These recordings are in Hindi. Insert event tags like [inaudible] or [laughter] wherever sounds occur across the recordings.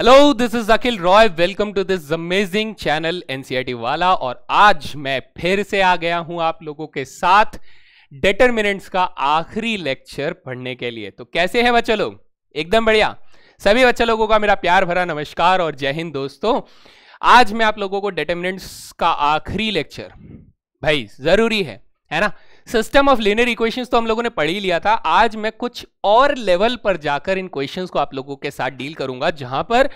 Hello this is Akhil Roy welcome to this amazing channel NCERT वाला और आज मैं फिर से आ गया हूं आप लोगों के साथ डेटरमिनेंट्स का आखिरी लेक्चर पढ़ने के लिए तो कैसे हैं बच्चे लोग एकदम बढ़िया सभी बच्चे लोगों का मेरा प्यार भरा नमस्कार और जय हिंद दोस्तों आज मैं आप लोगों को डिटर्मिनेंट्स का आखिरी लेक्चर भाई जरूरी है है ना सिस्टम ऑफ लेनर इक्वेशंस तो हम लोगों ने पढ़ ही लिया था आज मैं कुछ और लेवल पर जाकर इन क्वेश्चंस को आप लोगों के साथ डील करूंगा जहां पर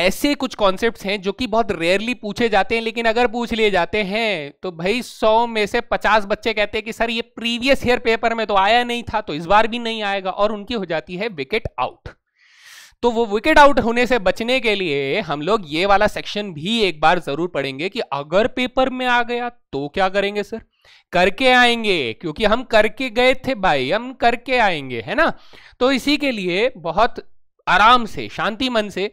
ऐसे कुछ कॉन्सेप्ट हैं जो कि बहुत रेयरली पूछे जाते हैं लेकिन अगर पूछ लिए जाते हैं तो भाई सौ में से पचास बच्चे कहते हैं कि सर ये प्रीवियस ईयर पेपर में तो आया नहीं था तो इस बार भी नहीं आएगा और उनकी हो जाती है विकेट आउट तो वो विकेट आउट होने से बचने के लिए हम लोग ये वाला सेक्शन भी एक बार जरूर पढ़ेंगे कि अगर पेपर में आ गया तो क्या करेंगे सर करके आएंगे क्योंकि हम करके गए थे भाई हम करके आएंगे है ना तो इसी के लिए बहुत आराम से शांति मन से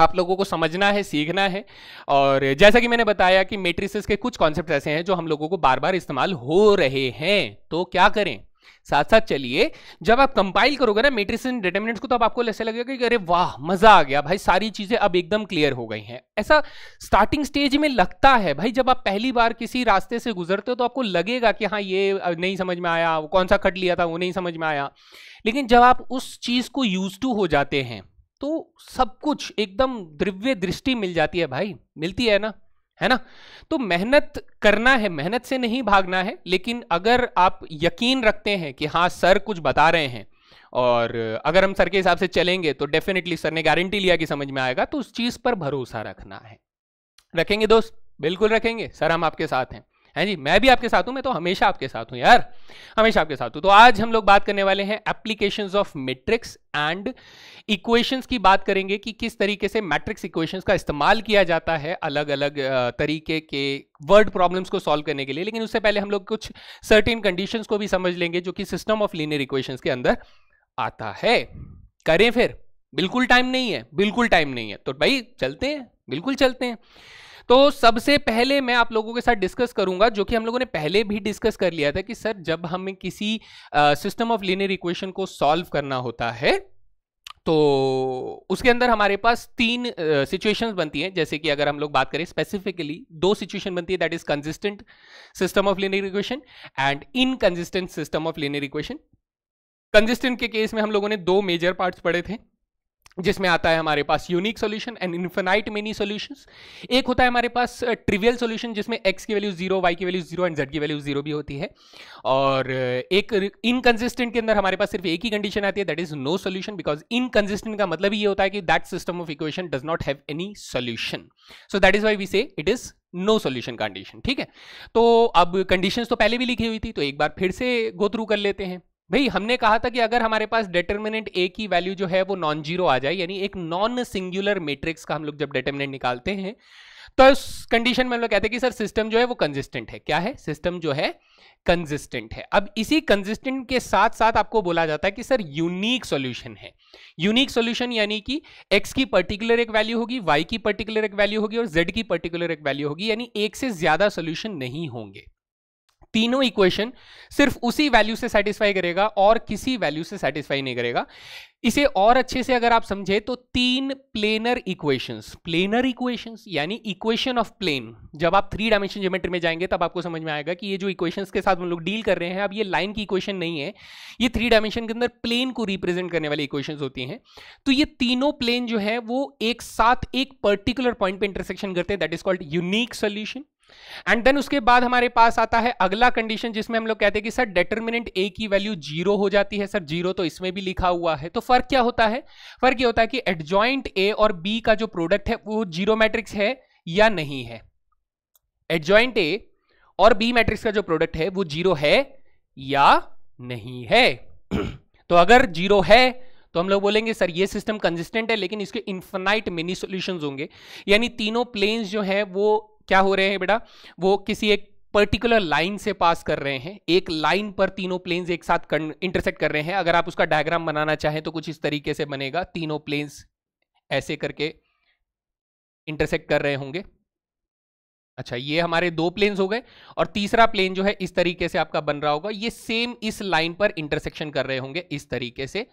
आप लोगों को समझना है सीखना है और जैसा कि मैंने बताया कि मेट्रिसेस के कुछ कॉन्सेप्ट ऐसे हैं जो हम लोगों को बार बार इस्तेमाल हो रहे हैं तो क्या करें साथ साथ चलिए जब आप कंपाइल करोगे ना मेट्रिस इन डिटर्मिनेंट्स को तो आपको ऐसे लगेगा कि अरे वाह मजा आ गया भाई सारी चीजें अब एकदम क्लियर हो गई हैं ऐसा स्टार्टिंग स्टेज में लगता है भाई जब आप पहली बार किसी रास्ते से गुजरते हो तो आपको लगेगा कि हाँ ये नहीं समझ में आया वो कौन सा कट लिया था वो नहीं समझ में आया लेकिन जब आप उस चीज को यूज टू हो जाते हैं तो सब कुछ एकदम द्रिव्य दृष्टि मिल जाती है भाई मिलती है ना है ना तो मेहनत करना है मेहनत से नहीं भागना है लेकिन अगर आप यकीन रखते हैं कि हाँ सर कुछ बता रहे हैं और अगर हम सर के हिसाब से चलेंगे तो डेफिनेटली सर ने गारंटी लिया कि समझ में आएगा तो उस चीज़ पर भरोसा रखना है रखेंगे दोस्त बिल्कुल रखेंगे सर हम आपके साथ हैं हैं जी मैं भी आपके साथ हूं मैं तो हमेशा आपके साथ हूं यार हमेशा आपके साथ हूं तो आज हम लोग बात करने वाले हैं application of matrices and equations की बात करेंगे कि किस तरीके से मैट्रिक्स इक्वेशंस का इस्तेमाल किया जाता है अलग अलग तरीके के वर्ड प्रॉब्लम्स को सॉल्व करने के लिए लेकिन उससे पहले हम लोग कुछ सर्टिन कंडीशंस को भी समझ लेंगे जो कि सिस्टम ऑफ लीनियर इक्वेशंस के अंदर आता है करें फिर बिल्कुल टाइम नहीं है बिल्कुल टाइम नहीं है तो भाई चलते हैं बिल्कुल चलते हैं तो सबसे पहले मैं आप लोगों के साथ डिस्कस करूंगा जो कि हम लोगों ने पहले भी डिस्कस कर लिया था कि सर जब हमें किसी सिस्टम ऑफ लिनियर इक्वेशन को सॉल्व करना होता है तो उसके अंदर हमारे पास तीन सिचुएशंस uh, बनती हैं जैसे कि अगर हम लोग बात करें स्पेसिफिकली दो सिचुएशन बनती है that is consistent system of linear equation and inconsistent system of linear equation consistent के केस में हम लोगों ने दो मेजर पार्ट्स पढ़े थे जिसमें आता है हमारे पास unique solution and infinite many solutions एक होता है हमारे पास ट्रिवियल सॉल्यूशन जिसमें x की वैल्यू जीरो y की वैल्यू जीरो एंड z की वैल्यू जीरो भी होती है और एक इनकन्सिस्टेंट के अंदर हमारे पास सिर्फ एक ही कंडीशन आती है that is no solution because inconsistent का मतलब ये होता है कि that system of equation does not have any solution so that is why we say it is no solution condition ठीक है तो अब कंडीशन तो पहले भी लिखी हुई थी तो एक बार फिर से गो थ्रू कर लेते हैं भाई हमने कहा था कि अगर हमारे पास डिटर्मिनेंट ए की वैल्यू जो है वो नॉन जीरो आ जाए यानी एक नॉन सिंगुलर मैट्रिक्स का हम लोग जब डिटर्मिनेंट निकालते हैं तो उस कंडीशन में हम लोग कहते हैं कि सर सिस्टम जो है वो कंसिस्टेंट है क्या है सिस्टम जो है कंसिस्टेंट है अब इसी कंसिस्टेंट के साथ साथ आपको बोला जाता है कि सर यूनिक सॉल्यूशन है यूनिक सॉल्यूशन यानी कि एक्स की पर्टिकुलर एक वैल्यू होगी वाई की पर्टिकुलर एक वैल्यू होगी और जेड की पर्टिकुलर एक वैल्यू होगी यानी एक से ज्यादा सोल्यूशन नहीं होंगे तीनों इक्वेशन सिर्फ उसी वैल्यू से सेटिस्फाई करेगा और किसी वैल्यू से सेटिस्फाई नहीं करेगा इसे और अच्छे से अगर आप समझे तो तीन प्लेनर इक्वेशंस प्लेनर इक्वेशंस यानी इक्वेशन ऑफ प्लेन जब आप थ्री डायमेंशन ज्योमेट्री में जाएंगे तब आपको समझ में आएगा कि ये जो इक्वेशंस के साथ हम लोग डील कर रहे हैं अब ये लाइन की इक्वेशन नहीं है ये थ्री डायमेंशन के अंदर प्लेन को रिप्रेजेंट करने वाली इक्वेशन होती हैं तो ये तीनों प्लेन जो है वो एक साथ एक पर्टिकुलर पॉइंट पर इंटरसेक्शन करते हैं that is called unique solution and then उसके बाद हमारे पास आता है अगला कंडीशन जिसमें हम लोग कहते हैं कि सर डेटर्मिनेंट ए की वैल्यू जीरो हो जाती है सर जीरो तो इसमें भी लिखा हुआ है तो फर्क क्या होता है फर्क ये होता है कि एडजॉइंट ए और बी का जो प्रोडक्ट है वो जीरो मैट्रिक्स है या नहीं है एडजॉइंट ए और बी मैट्रिक्स का जो प्रोडक्ट है वो जीरो है या नहीं है [clears throat] तो अगर जीरो है तो हम लोग बोलेंगे सर ये सिस्टम कंसिस्टेंट है लेकिन इसके इन्फिनाइट मिनी सॉल्यूशंस होंगे यानी तीनों प्लेन्स जो हैं वो क्या हो रहे हैं बेटा वो किसी एक पर्टिकुलर लाइन से पास कर रहे हैं एक लाइन पर तीनों प्लेन्स एक साथ इंटरसेक्ट कर रहे हैं अगर आप उसका डायग्राम बनाना चाहें तो कुछ इस तरीके से बनेगा तीनों प्लेन्स ऐसे करके इंटरसेक्ट कर रहे होंगे अच्छा ये हमारे दो प्लेन्स हो गए और तीसरा प्लेन जो है इस तरीके से आपका बन रहा होगा ये सेम इस लाइन पर इंटरसेक्शन कर रहे होंगे इस तरीके से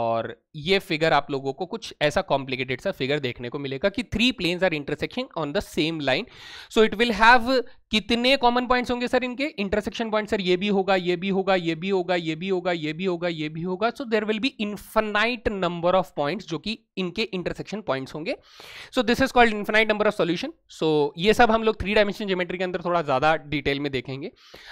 और ये फिगर आप लोगों को कुछ ऐसा कॉम्प्लिकेटेड सा फिगर देखने को मिलेगा कि three planes are intersection on the same line so it will have कितने कॉमन पॉइंट्स होंगे सर इनके इंटरसेक्शन पॉइंट सर ये भी होगा ये भी होगा ये भी होगा ये भी होगा ये भी होगा ये भी होगा so there will be infinite number of points जो कि इनके इंटरसेक्शन पॉइंट्स होंगे so this is called infinite number of solution so ये सब हम लोग थ्री डायमेंशन जोमेट्री के अंदर थोड़ा ज़्यादा डिटेल में देखेंगे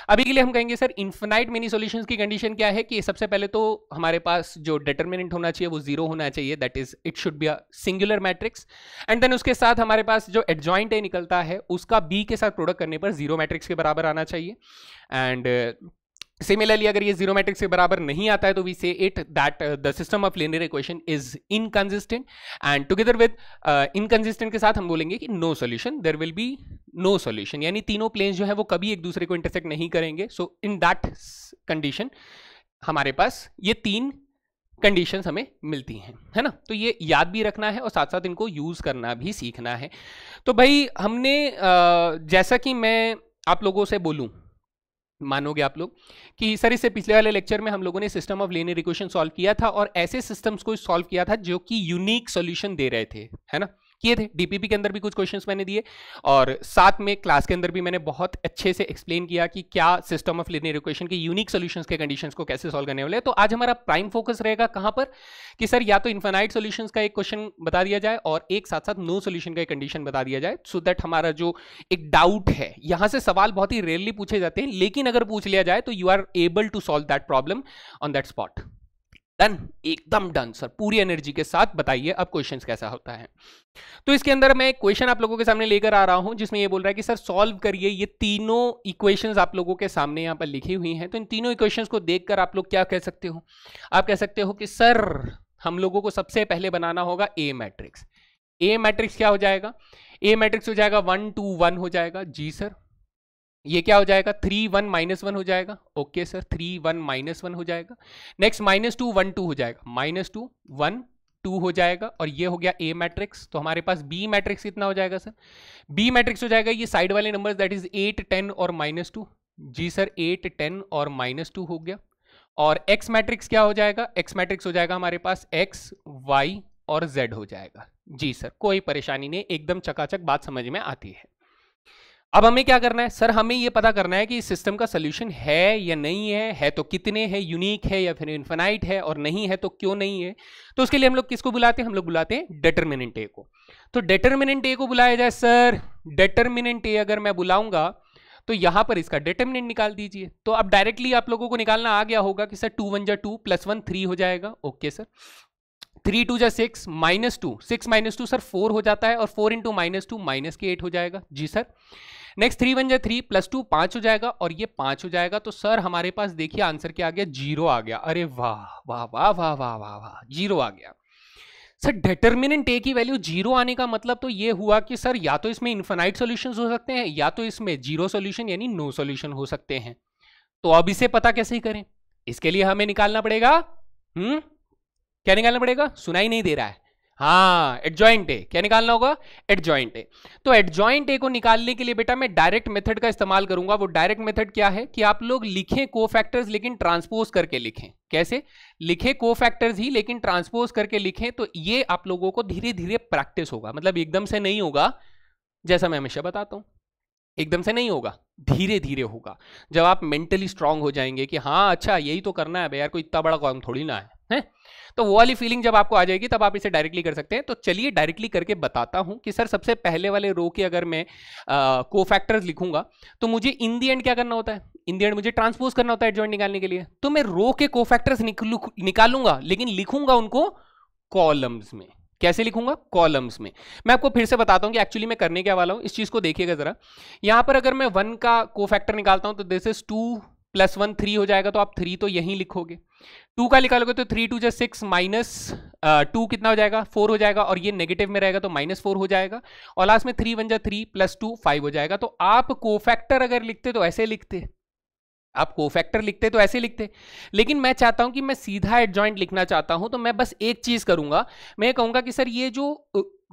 अभी के लिए हम कहेंगे सर इन्फाइट मेनी सोल्यूशन की कंडीशन क्या है कि सबसे पहले तो हमारे पास जो डिटर्मिनेंट होना चाहिए वो जीरो होना चाहिए that is it should be a singular matrix and then उसके साथ हमारे पास जो एडजॉइंट ए निकलता है उसका बी के साथ प्रोडक्ट करने पर जीरो मैट्रिक्स के बराबर आना चाहिए एंड सिमिलरली uh, अगर ये जीरो मैट्रिक्स के बराबर नहीं आता है तो we say it that the system of linear equation is inconsistent and together with inconsistent के साथ हम बोलेंगे कि no solution there will be no solution यानी तीनों प्लेन्स जो है वो कभी एक दूसरे को इंटरसेक्ट नहीं करेंगे सो इन दैट कंडीशन हमारे पास ये तीन कंडीशन हमें मिलती हैं है ना तो ये याद भी रखना है और साथ साथ इनको यूज़ करना भी सीखना है तो भाई हमने जैसा कि मैं आप लोगों से बोलूं मानोगे आप लोग कि सर इससे पिछले वाले लेक्चर में हम लोगों ने system of linear equation solve किया था और ऐसे सिस्टम्स को सॉल्व किया था जो कि यूनिक सॉल्यूशन दे रहे थे है ना किए थे डीपीपी के अंदर भी कुछ क्वेश्चंस मैंने दिए और साथ में क्लास के अंदर भी मैंने बहुत अच्छे से एक्सप्लेन किया कि क्या सिस्टम ऑफ लिनियर इक्वेशन के यूनिक सॉल्यूशंस के कंडीशंस को कैसे सॉल्व करने वाले तो आज हमारा प्राइम फोकस रहेगा कहां पर कि सर या तो इन्फेनाइट सोल्यूशन का एक क्वेश्चन बता दिया जाए और एक साथ साथ नो सोल्यूशन का एक कंडीशन बता दिया जाए सो so दैट हमारा जो एक डाउट है यहां से सवाल बहुत ही रेयरली पूछे जाते हैं लेकिन अगर पूछ लिया जाए तो you are able to solve that problem on that spot done एकदम डन सर पूरी एनर्जी के साथ बताइए अब क्वेश्चंस कैसा होता है तो इसके अंदर मैं एक क्वेश्चन आप लोगों के सामने लेकर आ रहा हूं जिसमें ये बोल रहा है कि सर सॉल्व करिए ये तीनों इक्वेशंस आप लोगों के सामने यहां पर लिखी हुई हैं तो इन तीनों इक्वेशंस को देखकर आप लोग क्या कह सकते हो आप कह सकते हो कि सर हम लोगों को सबसे पहले बनाना होगा ए मैट्रिक्स ए मैट्रिक्स क्या हो जाएगा ए मैट्रिक्स हो जाएगा वन टू वन हो जाएगा जी सर ये क्या हो जाएगा थ्री वन माइनस वन हो जाएगा okay sir three one minus one हो जाएगा next minus two one two हो जाएगा माइनस टू वन टू हो जाएगा और ये हो गया ए मैट्रिक्स तो हमारे पास बी मैट्रिक्स कितना हो जाएगा सर बी मैट्रिक्स हो जाएगा ये साइड वाले number that is eight ten और माइनस टू जी सर एट टेन और माइनस टू हो गया और एक्स मैट्रिक्स क्या हो जाएगा एक्स मैट्रिक्स हो जाएगा हमारे पास एक्स वाई और जेड हो जाएगा जी सर कोई परेशानी नहीं एकदम चकाचक बात समझ में आती है अब हमें क्या करना है सर हमें यह पता करना है कि इस सिस्टम का सोल्यूशन है या नहीं है है तो कितने हैं यूनिक है या फिर इन्फेनाइट है और नहीं है तो क्यों नहीं है तो उसके लिए हम लोग किसको बुलाते हैं हम लोग बुलाते हैं डेटर्मिनेंट ए को तो डेटर्मिनेंट ए को बुलाया जाए सर डेटर्मिनेंट ए अगर मैं बुलाऊंगा तो यहां पर इसका डिटर्मिनेंट निकाल दीजिए तो अब डायरेक्टली आप लोगों को निकालना आ गया होगा कि सर टू वन जा टू प्लस वन थ्री हो जाएगा ओके सर थ्री टू जै six minus two six minus two sir four हो जाता है और four into minus two minus के एट हो जाएगा जी सर नेक्स्ट थ्री वन जै थ्री प्लस टू पाँच हो जाएगा और ये पाँच हो जाएगा तो सर हमारे पास देखिए आंसर क्या आ गया जीरो आ गया अरे वाह वाह वाह वाह वाह वाह वाह जीरो आ गया सर डिटर्मिनेंट ए की वैल्यू जीरो आने का मतलब तो ये हुआ कि सर या तो इसमें इन्फेनाइट सोल्यूशन हो सकते हैं या तो इसमें जीरो सोल्यूशन यानी नो सोल्यूशन हो सकते हैं तो अब इसे पता कैसे करें इसके लिए हमें निकालना पड़ेगा हम्म क्या निकालना पड़ेगा सुनाई नहीं दे रहा है हाँ एडजॉइंट ए क्या निकालना होगा एडजॉइंट ए तो एडजॉइंट ए को निकालने के लिए बेटा मैं डायरेक्ट मेथड का इस्तेमाल करूंगा वो डायरेक्ट मेथड क्या है कि आप लोग लिखें को फैक्टर्स लेकिन ट्रांसपोज करके लिखें कैसे लिखें को फैक्टर्स ही लेकिन ट्रांसपोज करके लिखें तो ये आप लोगों को धीरे धीरे प्रैक्टिस होगा मतलब एकदम से नहीं होगा जैसा मैं हमेशा बताता हूँ एकदम से नहीं होगा धीरे धीरे होगा जब आप मेंटली स्ट्रांग हो जाएंगे कि हाँ अच्छा यही तो करना है यार कोई इतना बड़ा काम थोड़ी ना है है तो वो वाली फीलिंग जब आपको आ जाएगी तब आप इसे डायरेक्टली कर सकते हैं तो चलिए डायरेक्टली करके बताता हूं कि सर सबसे पहले वाले रो के अगर मैं को फैक्टर्स लिखूंगा तो मुझे इन दी एंड क्या करना होता है इन दी एंड मुझे ट्रांसपोज करना होता है एडजॉइंट निकालने के लिए तो मैं रो के को फैक्टर्स निकालूंगा लेकिन लिखूंगा उनको कॉलम्स में कैसे लिखूंगा कॉलम्स में मैं आपको फिर से बताता हूँ कि एक्चुअली मैं करने क्या वाला हूँ इस चीज़ को देखिएगा ज़रा यहां पर अगर मैं वन का को फैक्टर निकालता हूँ तो this is two plus one three हो जाएगा तो आप थ्री तो यहीं लिखोगे टू का निकालोगे तो थ्री टू जो सिक्स माइनस टू कितना हो जाएगा फोर हो जाएगा और ये नेगेटिव में रहेगा तो माइनस फोर हो जाएगा और लास्ट में थ्री वन जो थ्री प्लस टू फाइव हो जाएगा तो आप कोफैक्टर अगर लिखते तो ऐसे लिखते आप कोफैक्टर लिखते तो ऐसे लिखते लेकिन मैं चाहता हूं कि मैं सीधा एडजॉइंट लिखना चाहता हूं तो मैं बस एक चीज करूंगा मैं कहूंगा कि सर ये जो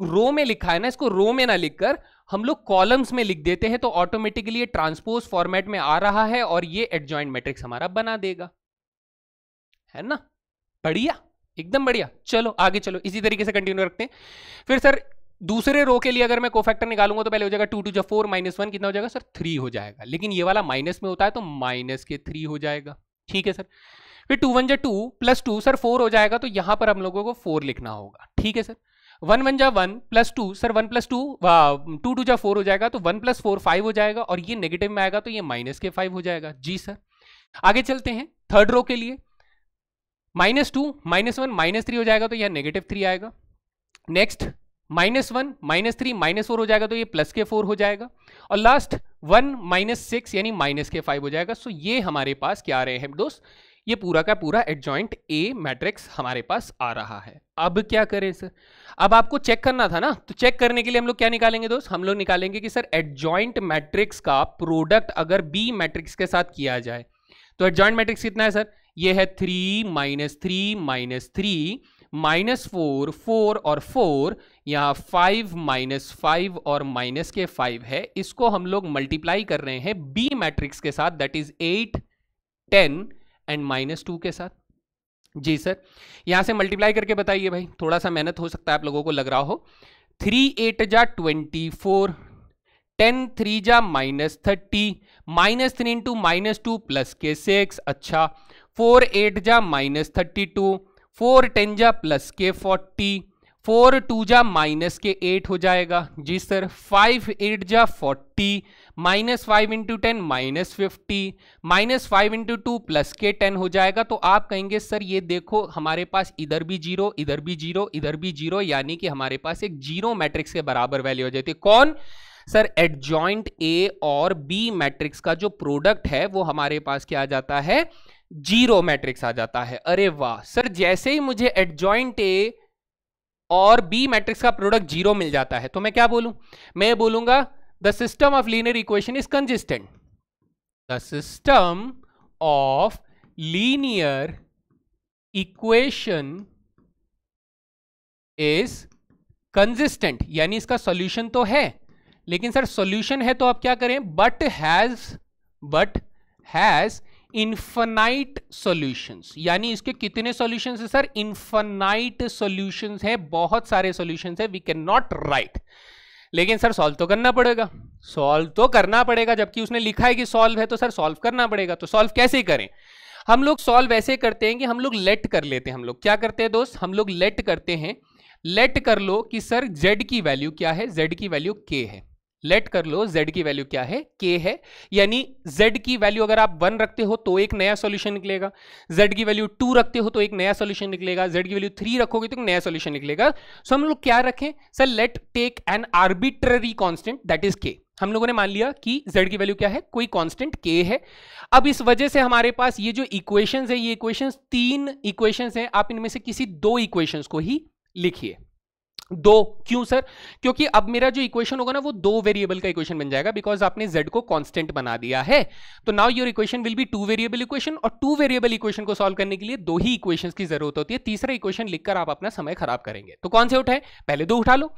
रो में लिखा है ना इसको रो में ना लिखकर हम लोग कॉलम्स में लिख देते हैं तो ऑटोमेटिकली ये ट्रांसपोज फॉर्मेट में आ रहा है और ये एडजॉइंट मैट्रिक्स हमारा बना देगा है ना बढ़िया एकदम बढ़िया चलो आगे चलो इसी तरीके से कंटिन्यू रखते हैं फिर सर दूसरे रो के लिए अगर मैं कोफैक्टर निकालूंगा तो पहले हो जाएगा टू टू जो फोर माइनस वन कितना हो जाएगा सर थ्री हो जाएगा लेकिन ये वाला माइनस में होता है तो माइनस के थ्री हो जाएगा ठीक है सर फिर टू वन जो two plus two sir four हो जाएगा तो यहां पर हम लोगों को फोर लिखना होगा ठीक है सर वन वन जा one plus two sir one plus two two two जा फोर हो जाएगा तो वन प्लस फोर फाइव हो जाएगा और ये नेगेटिव में आएगा तो ये माइनस के फाइव हो जाएगा जी सर आगे चलते हैं थर्ड रो के लिए minus two minus one minus three हो जाएगा तो यह नेगेटिव थ्री आएगा next minus one minus three minus four हो जाएगा तो ये प्लस के फोर हो जाएगा और लास्ट वन माइनस सिक्स यानी माइनस के फाइव हो जाएगा सो ये हमारे पास क्या आ रहे हैं दोस्त ये पूरा का पूरा एडजॉइंट ए मैट्रिक्स हमारे पास आ रहा है अब क्या करें सर अब आपको चेक करना था ना तो चेक करने के लिए हम लोग क्या निकालेंगे दोस्त हम लोग निकालेंगे कि सर एडजॉइंट मैट्रिक्स का प्रोडक्ट अगर बी मैट्रिक्स के साथ किया जाए तो एडजॉइंट मैट्रिक्स कितना है सर ये है three minus three minus three minus four four और फोर यहाँ फाइव माइनस फाइव और माइनस के फाइव है इसको हम लोग मल्टीप्लाई कर रहे हैं बी मैट्रिक्स के साथ that is eight ten and minus two के साथ जी सर यहां से मल्टीप्लाई करके बताइए भाई थोड़ा सा मेहनत हो सकता है आप लोगों को लग रहा हो थ्री एट जा ट्वेंटी फोर टेन थ्री जा minus thirty minus three into minus two plus k six अच्छा फोर एट जा minus thirty two four ten जा plus k forty four two जा माइनस के एट हो जाएगा जी सर फाइव एट जा forty minus five into ten minus fifty minus five into two plus k ten हो जाएगा तो आप कहेंगे सर ये देखो हमारे पास इधर भी जीरो इधर भी जीरो इधर भी जीरो यानी कि हमारे पास एक जीरो मैट्रिक्स के बराबर वैल्यू हो जाती है कौन सर एडजॉइंट ए और बी मैट्रिक्स का जो प्रोडक्ट है वो हमारे पास क्या आ जाता है जीरो मैट्रिक्स आ जाता है अरे वाह सर जैसे ही मुझे एडजॉइंट ए और बी मैट्रिक्स का प्रोडक्ट जीरो मिल जाता है तो मैं क्या बोलूं मैं बोलूंगा the system of linear equation is consistent the system of linear equation is consistent यानी इसका सोल्यूशन तो है लेकिन सर सोल्यूशन है तो आप क्या करें but has but has infinite solution यानी इसके कितने सोल्यूशन है सर इन्फनाइट सोल्यूशन है बहुत सारे सोल्यूशन है वी कैन नॉट राइट लेकिन सर सॉल्व तो करना पड़ेगा सॉल्व तो करना पड़ेगा जबकि उसने लिखा है कि सॉल्व है तो सर सॉल्व करना पड़ेगा तो सॉल्व कैसे करें हम लोग सॉल्व ऐसे करते हैं कि हम लोग लेट कर लेते हैं हम लोग क्या करते हैं दोस्त हम लोग लेट करते हैं लेट कर लो कि सर जेड की वैल्यू क्या है जेड की वैल्यू के है लेट कर लो z की वैल्यू क्या है k है यानी z की वैल्यू अगर आप वन रखते हो तो एक नया सॉल्यूशन निकलेगा z की वैल्यू टू रखते हो तो एक नया सॉल्यूशन निकलेगा z की वैल्यू थ्री रखोगे तो एक नया सॉल्यूशन निकलेगा सो so हम लोग क्या रखें sir let take an arbitrary constant that is k हम लोगों ने मान लिया कि z की वैल्यू क्या है कोई कांस्टेंट k है अब इस वजह से हमारे पास ये जो इक्वेशंस है ये इक्वेशंस तीन इक्वेशंस हैं आप इनमें से किसी दो इक्वेशंस को ही लिखिए दो क्यों सर क्योंकि अब मेरा जो इक्वेशन होगा ना वो दो वेरिएबल का इक्वेशन बन जाएगा बिकॉज आपने z को कांस्टेंट बना दिया है तो now your equation will be two variable equation और टू वेरिएबल इक्वेशन को सॉल्व करने के लिए दो ही इक्वेशन की जरूरत होती है तीसरा इक्वेशन लिखकर आप अपना समय खराब करेंगे तो कौन से उठाए पहले दो उठा लो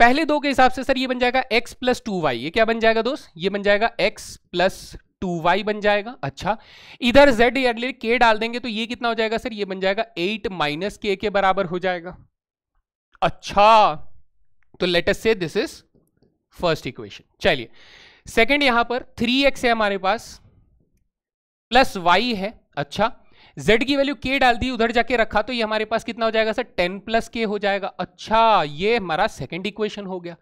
पहले दो के हिसाब से सर ये बन जाएगा एक्स प्लस टू वाई ये क्या बन जाएगा दोस्त ये बन जाएगा एक्स प्लस टू वाई बन जाएगा अच्छा इधर जेड के डाल देंगे तो ये कितना हो जाएगा सर ये बन जाएगा एट माइनस के बराबर हो जाएगा अच्छा तो let's say this is first equation चलिए सेकंड यहां पर थ्री एक्स है हमारे पास प्लस वाई है अच्छा z की वैल्यू k डाल दी उधर जाके रखा तो ये हमारे पास कितना हो जाएगा सर 10 प्लस के हो जाएगा अच्छा ये हमारा सेकेंड इक्वेशन हो गया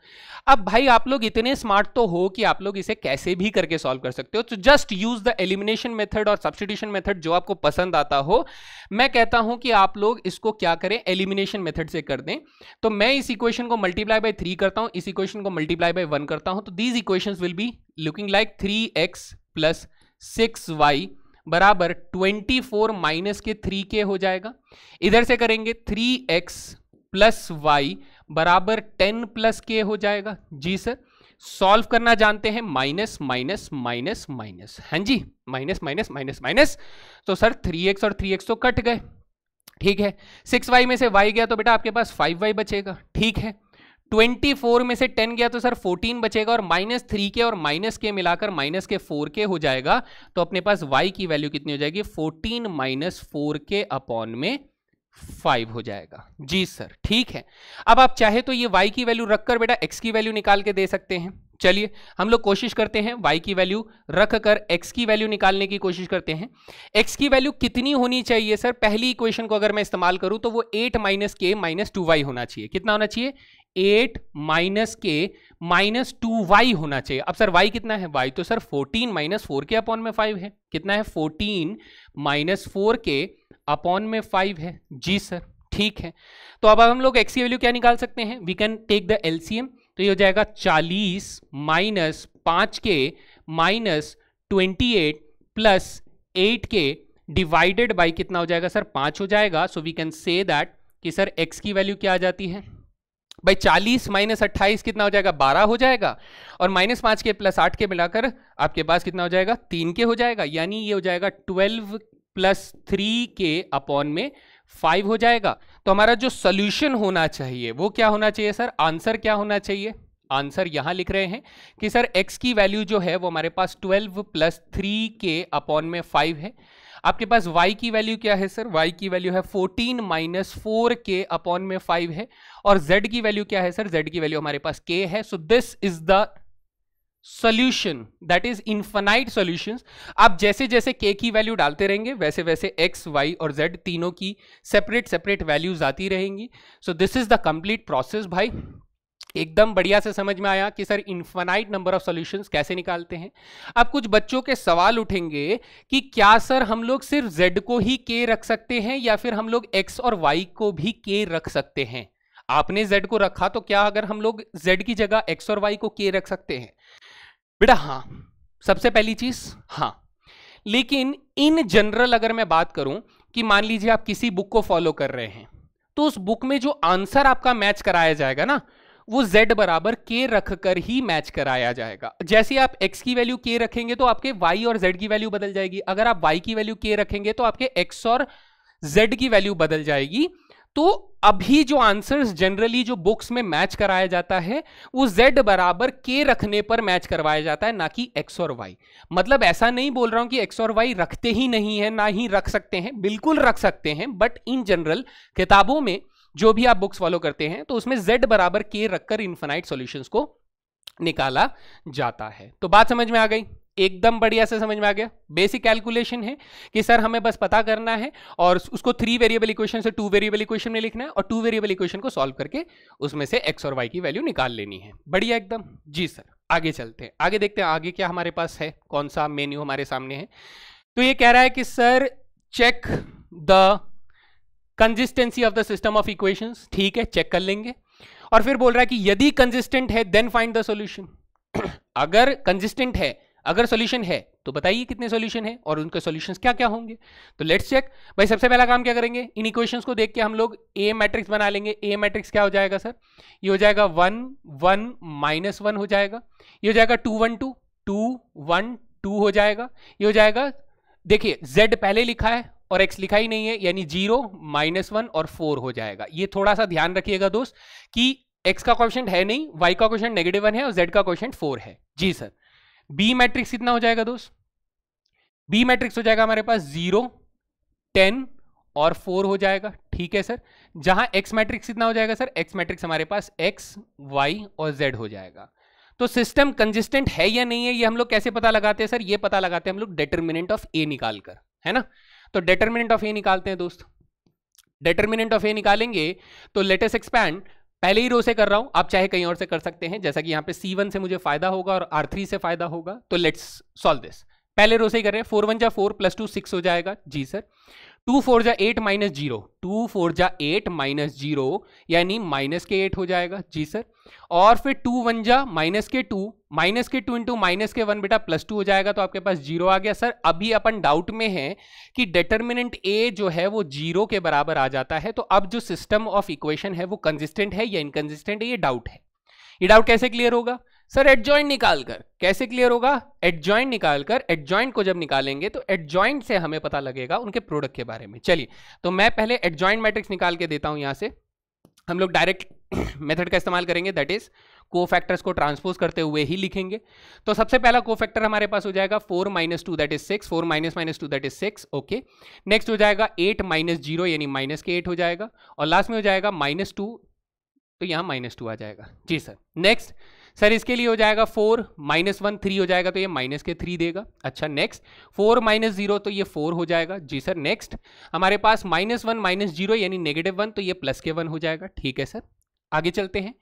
अब भाई आप लोग इतने स्मार्ट तो हो कि आप लोग इसे कैसे भी करके सॉल्व कर सकते हो तो just use the elimination method और सब्सटीट्यूशन मेथड जो आपको पसंद आता हो मैं कहता हूं कि आप लोग इसको क्या करें एलिमिनेशन मेथड से कर दें तो मैं इस इक्वेशन को मल्टीप्लाई बाई थ्री करता हूं इस इक्वेशन को मल्टीप्लाई बाई वन करता हूं तो these equation will be looking like three x plus six y बराबर 24 फोर माइनस के के हो जाएगा इधर से करेंगे 3x प्लस वाई बराबर टेन प्लस के हो जाएगा जी सर सॉल्व करना जानते हैं माइनस माइनस माइनस माइनस हाँ जी माइनस माइनस माइनस माइनस तो सर 3x और 3x तो कट गए ठीक है 6y में से y गया तो बेटा आपके पास 5y बचेगा ठीक है ट्वेंटी फोर में से टेन गया तो सर फोर्टीन बचेगा और माइनस थ्री के और माइनस के मिलाकर माइनस के फोर के हो जाएगा तो अपने पास वाई की वैल्यू कितनी हो जाएगी fourteen minus four k upon में फाइव हो जाएगा जी सर ठीक है अब आप चाहे तो ये वाई की वैल्यू रखकर बेटा एक्स की वैल्यू निकाल के दे सकते हैं चलिए हम लोग कोशिश करते हैं y की वैल्यू रख कर की वैल्यू निकालने की कोशिश करते हैं x की वैल्यू कितनी होनी चाहिए सर पहली इक्वेशन को अगर मैं इस्तेमाल करूं तो वो 8 minus k minus two y होना चाहिए कितना होना चाहिए eight minus k minus two y होना चाहिए अब सर वाई कितना है वाई तो sir fourteen minus four k upon में फाइव है कितना है fourteen minus four k upon में फाइव है जी सर ठीक है तो अब हम लोग एक्स की वैल्यू क्या निकाल सकते हैं we can take the LCM तो ये हो जाएगा चालीस माइनस पाँच k minus twenty eight plus eight k divided by कितना हो जाएगा सर पांच हो जाएगा so we can say that कि सर एक्स की वैल्यू क्या आ जाती है भाई चालीस माइनस अट्ठाईस कितना हो जाएगा बारह हो जाएगा और माइनस पाँच के प्लस आठ के मिलाकर आपके पास कितना हो जाएगा तीन के हो जाएगा यानी ये हो जाएगा twelve plus three k upon में फाइव हो जाएगा तो हमारा जो सोल्यूशन होना चाहिए वो क्या होना चाहिए सर आंसर क्या होना चाहिए आंसर यहां लिख रहे हैं कि सर x की वैल्यू जो है वो हमारे पास 12 प्लस थ्री के अपॉन में फाइव है आपके पास y की वैल्यू क्या है सर y की वैल्यू है 14 माइनस फोर के अपॉन में 5 है और z की वैल्यू क्या है सर z की वैल्यू हमारे पास k है so this is the solution that is infinite solution आप जैसे जैसे के की वैल्यू डालते रहेंगे वैसे वैसे एक्स वाई और जेड तीनों की सेपरेट सेपरेट वैल्यूज आती रहेंगी so this is the complete process भाई एकदम बढ़िया से समझ में आया कि sir infinite number of solutions कैसे निकालते हैं अब कुछ बच्चों के सवाल उठेंगे कि क्या सर हम लोग सिर्फ z को ही k रख सकते हैं या फिर हम लोग x और y को भी k रख सकते हैं आपने z को रखा तो क्या अगर हम लोग z की जगह x और y को k रख सकते हैं बेटा हाँ सबसे पहली चीज हाँ लेकिन इन जनरल अगर मैं बात करूं कि मान लीजिए आप किसी बुक को फॉलो कर रहे हैं तो उस बुक में जो आंसर आपका मैच कराया जाएगा ना वो z बराबर k रख कर ही मैच कराया जाएगा जैसे आप x की वैल्यू k रखेंगे तो आपके y और z की वैल्यू बदल जाएगी अगर आप y की वैल्यू k रखेंगे तो आपके x और z की वैल्यू बदल जाएगी तो अभी जो आंसर्स जनरली जो बुक्स में मैच कराया जाता है वो z बराबर k रखने पर मैच करवाया जाता है ना कि x और y मतलब ऐसा नहीं बोल रहा हूं कि x और y रखते ही नहीं है ना ही रख सकते हैं बिल्कुल रख सकते हैं बट इन जनरल किताबों में जो भी आप बुक्स फॉलो करते हैं तो उसमें जेड बराबर के रखकर इन्फेनाइट सोल्यूशन को निकाला जाता है तो बात समझ में आ गई एकदम बढ़िया से समझ में आ गया बेसिक कैलकुलेशन है कि सर हमें बस पता करना है और उसको थ्री वेरिएबल इक्वेशन से टू वेरिएबल इक्वेशन में लिखना है और टू वेरिएबल इक्वेशन को सॉल्व करके उसमें से एक्स और वाई की वैल्यू निकाल लेनी है बढ़िया एकदम जी सर आगे चलते हैं आगे देखते हैं आगे क्या हमारे पास है कौन सा मेन्यू हमारे सामने है तो ये कह रहा है कि sir check the consistency of the system of equations ठीक है चेक कर लेंगे और फिर बोल रहा है कि यदि कंसिस्टेंट है देन फाइंड द सॉल्यूशन अगर कंसिस्टेंट है अगर सॉल्यूशन है तो बताइए कितने सॉल्यूशन है और उनके सॉल्यूशंस क्या क्या होंगे तो लेट्स चेक भाई सबसे पहला काम क्या करेंगे इन इक्वेशंस को देख के हम लोग ए मैट्रिक्स बना लेंगे ए मैट्रिक्स क्या हो जाएगा सर ये हो जाएगा वन वन माइनस वन हो जाएगा ये हो जाएगा two one two two one two हो जाएगा ये हो जाएगा देखिए z पहले लिखा है और x लिखा ही नहीं है यानी जीरो माइनस वन और फोर हो जाएगा ये थोड़ा सा ध्यान रखिएगा दोस्त कि x का क्वेश्चन है नहीं y का क्वेश्चन नेगेटिव वन है और z का क्वेश्चन फोर है जी सर b मैट्रिक्स कितना हो जाएगा दोस्त b मैट्रिक्स हो जाएगा हमारे पास जीरो टेन और फोर हो जाएगा ठीक है सर जहां x मैट्रिक्स कितना हो जाएगा सर x मैट्रिक्स हमारे पास x, y और z हो जाएगा तो सिस्टम कंसिस्टेंट है या नहीं है ये हम लोग कैसे पता लगाते हैं सर ये पता लगाते हैं हम लोग डेटर्मिनेंट ऑफ ए निकालकर है ना तो डेटर्मिनेंट ऑफ ए निकालते हैं दोस्त डेटर्मिनेंट ऑफ ए निकालेंगे तो लेटेस्ट एक्सपैंड पहले ही रो से कर रहा हूं आप चाहे कहीं और से कर सकते हैं जैसा कि यहां पे C1 से मुझे फायदा होगा और R3 से फायदा होगा तो लेट्स सॉल्व दिस पहले रो से ही कर रहे हैं फोर वन जा फोर प्लस टू सिक्स हो जाएगा जी सर टू फोर जा eight minus zero two four जा एट माइनस जीरो यानी माइनस के एट हो जाएगा जी सर और फिर टू वन जा माइनस के टू माइनस के टू इंटू माइनस के वन बेटा प्लस टू हो जाएगा तो आपके पास जीरो आ गया सर अभी अपन डाउट में है कि डिटर्मिनेंट ए जो है वो जीरो के बराबर आ जाता है तो अब जो सिस्टम ऑफ इक्वेशन है वो कंसिस्टेंट है या इनकन्सिस्टेंट है ये डाउट है ये डाउट कैसे क्लियर होगा सर एडजॉइंट निकालकर कैसे क्लियर होगा एडजॉइंट निकाल कर एडजॉइंट को जब निकालेंगे तो एडजॉइंट से हमें पता लगेगा उनके प्रोडक्ट के बारे में चलिए तो मैं पहले एडजॉइंट मैट्रिक्स निकाल के देता हूं यहां से हम लोग डायरेक्ट मेथड [coughs] का इस्तेमाल करेंगे दैट इज को फैक्टर्स को ट्रांसपोज करते हुए ही लिखेंगे तो सबसे पहला को फैक्टर हमारे पास हो जाएगा four minus two that is six four minus minus two that is six okay next हो जाएगा एट माइनस जीरो यानी माइनस के एट हो जाएगा और लास्ट में हो जाएगा माइनस टू तो यहां माइनस टू आ जाएगा जी सर नेक्स्ट सर इसके लिए हो जाएगा फोर माइनस वन थ्री हो जाएगा तो ये माइनस के थ्री देगा अच्छा नेक्स्ट फोर माइनस जीरो तो ये फोर हो जाएगा जी सर नेक्स्ट हमारे पास माइनस वन माइनस जीरो यानी नेगेटिव वन तो ये प्लस के वन हो जाएगा ठीक है सर आगे चलते हैं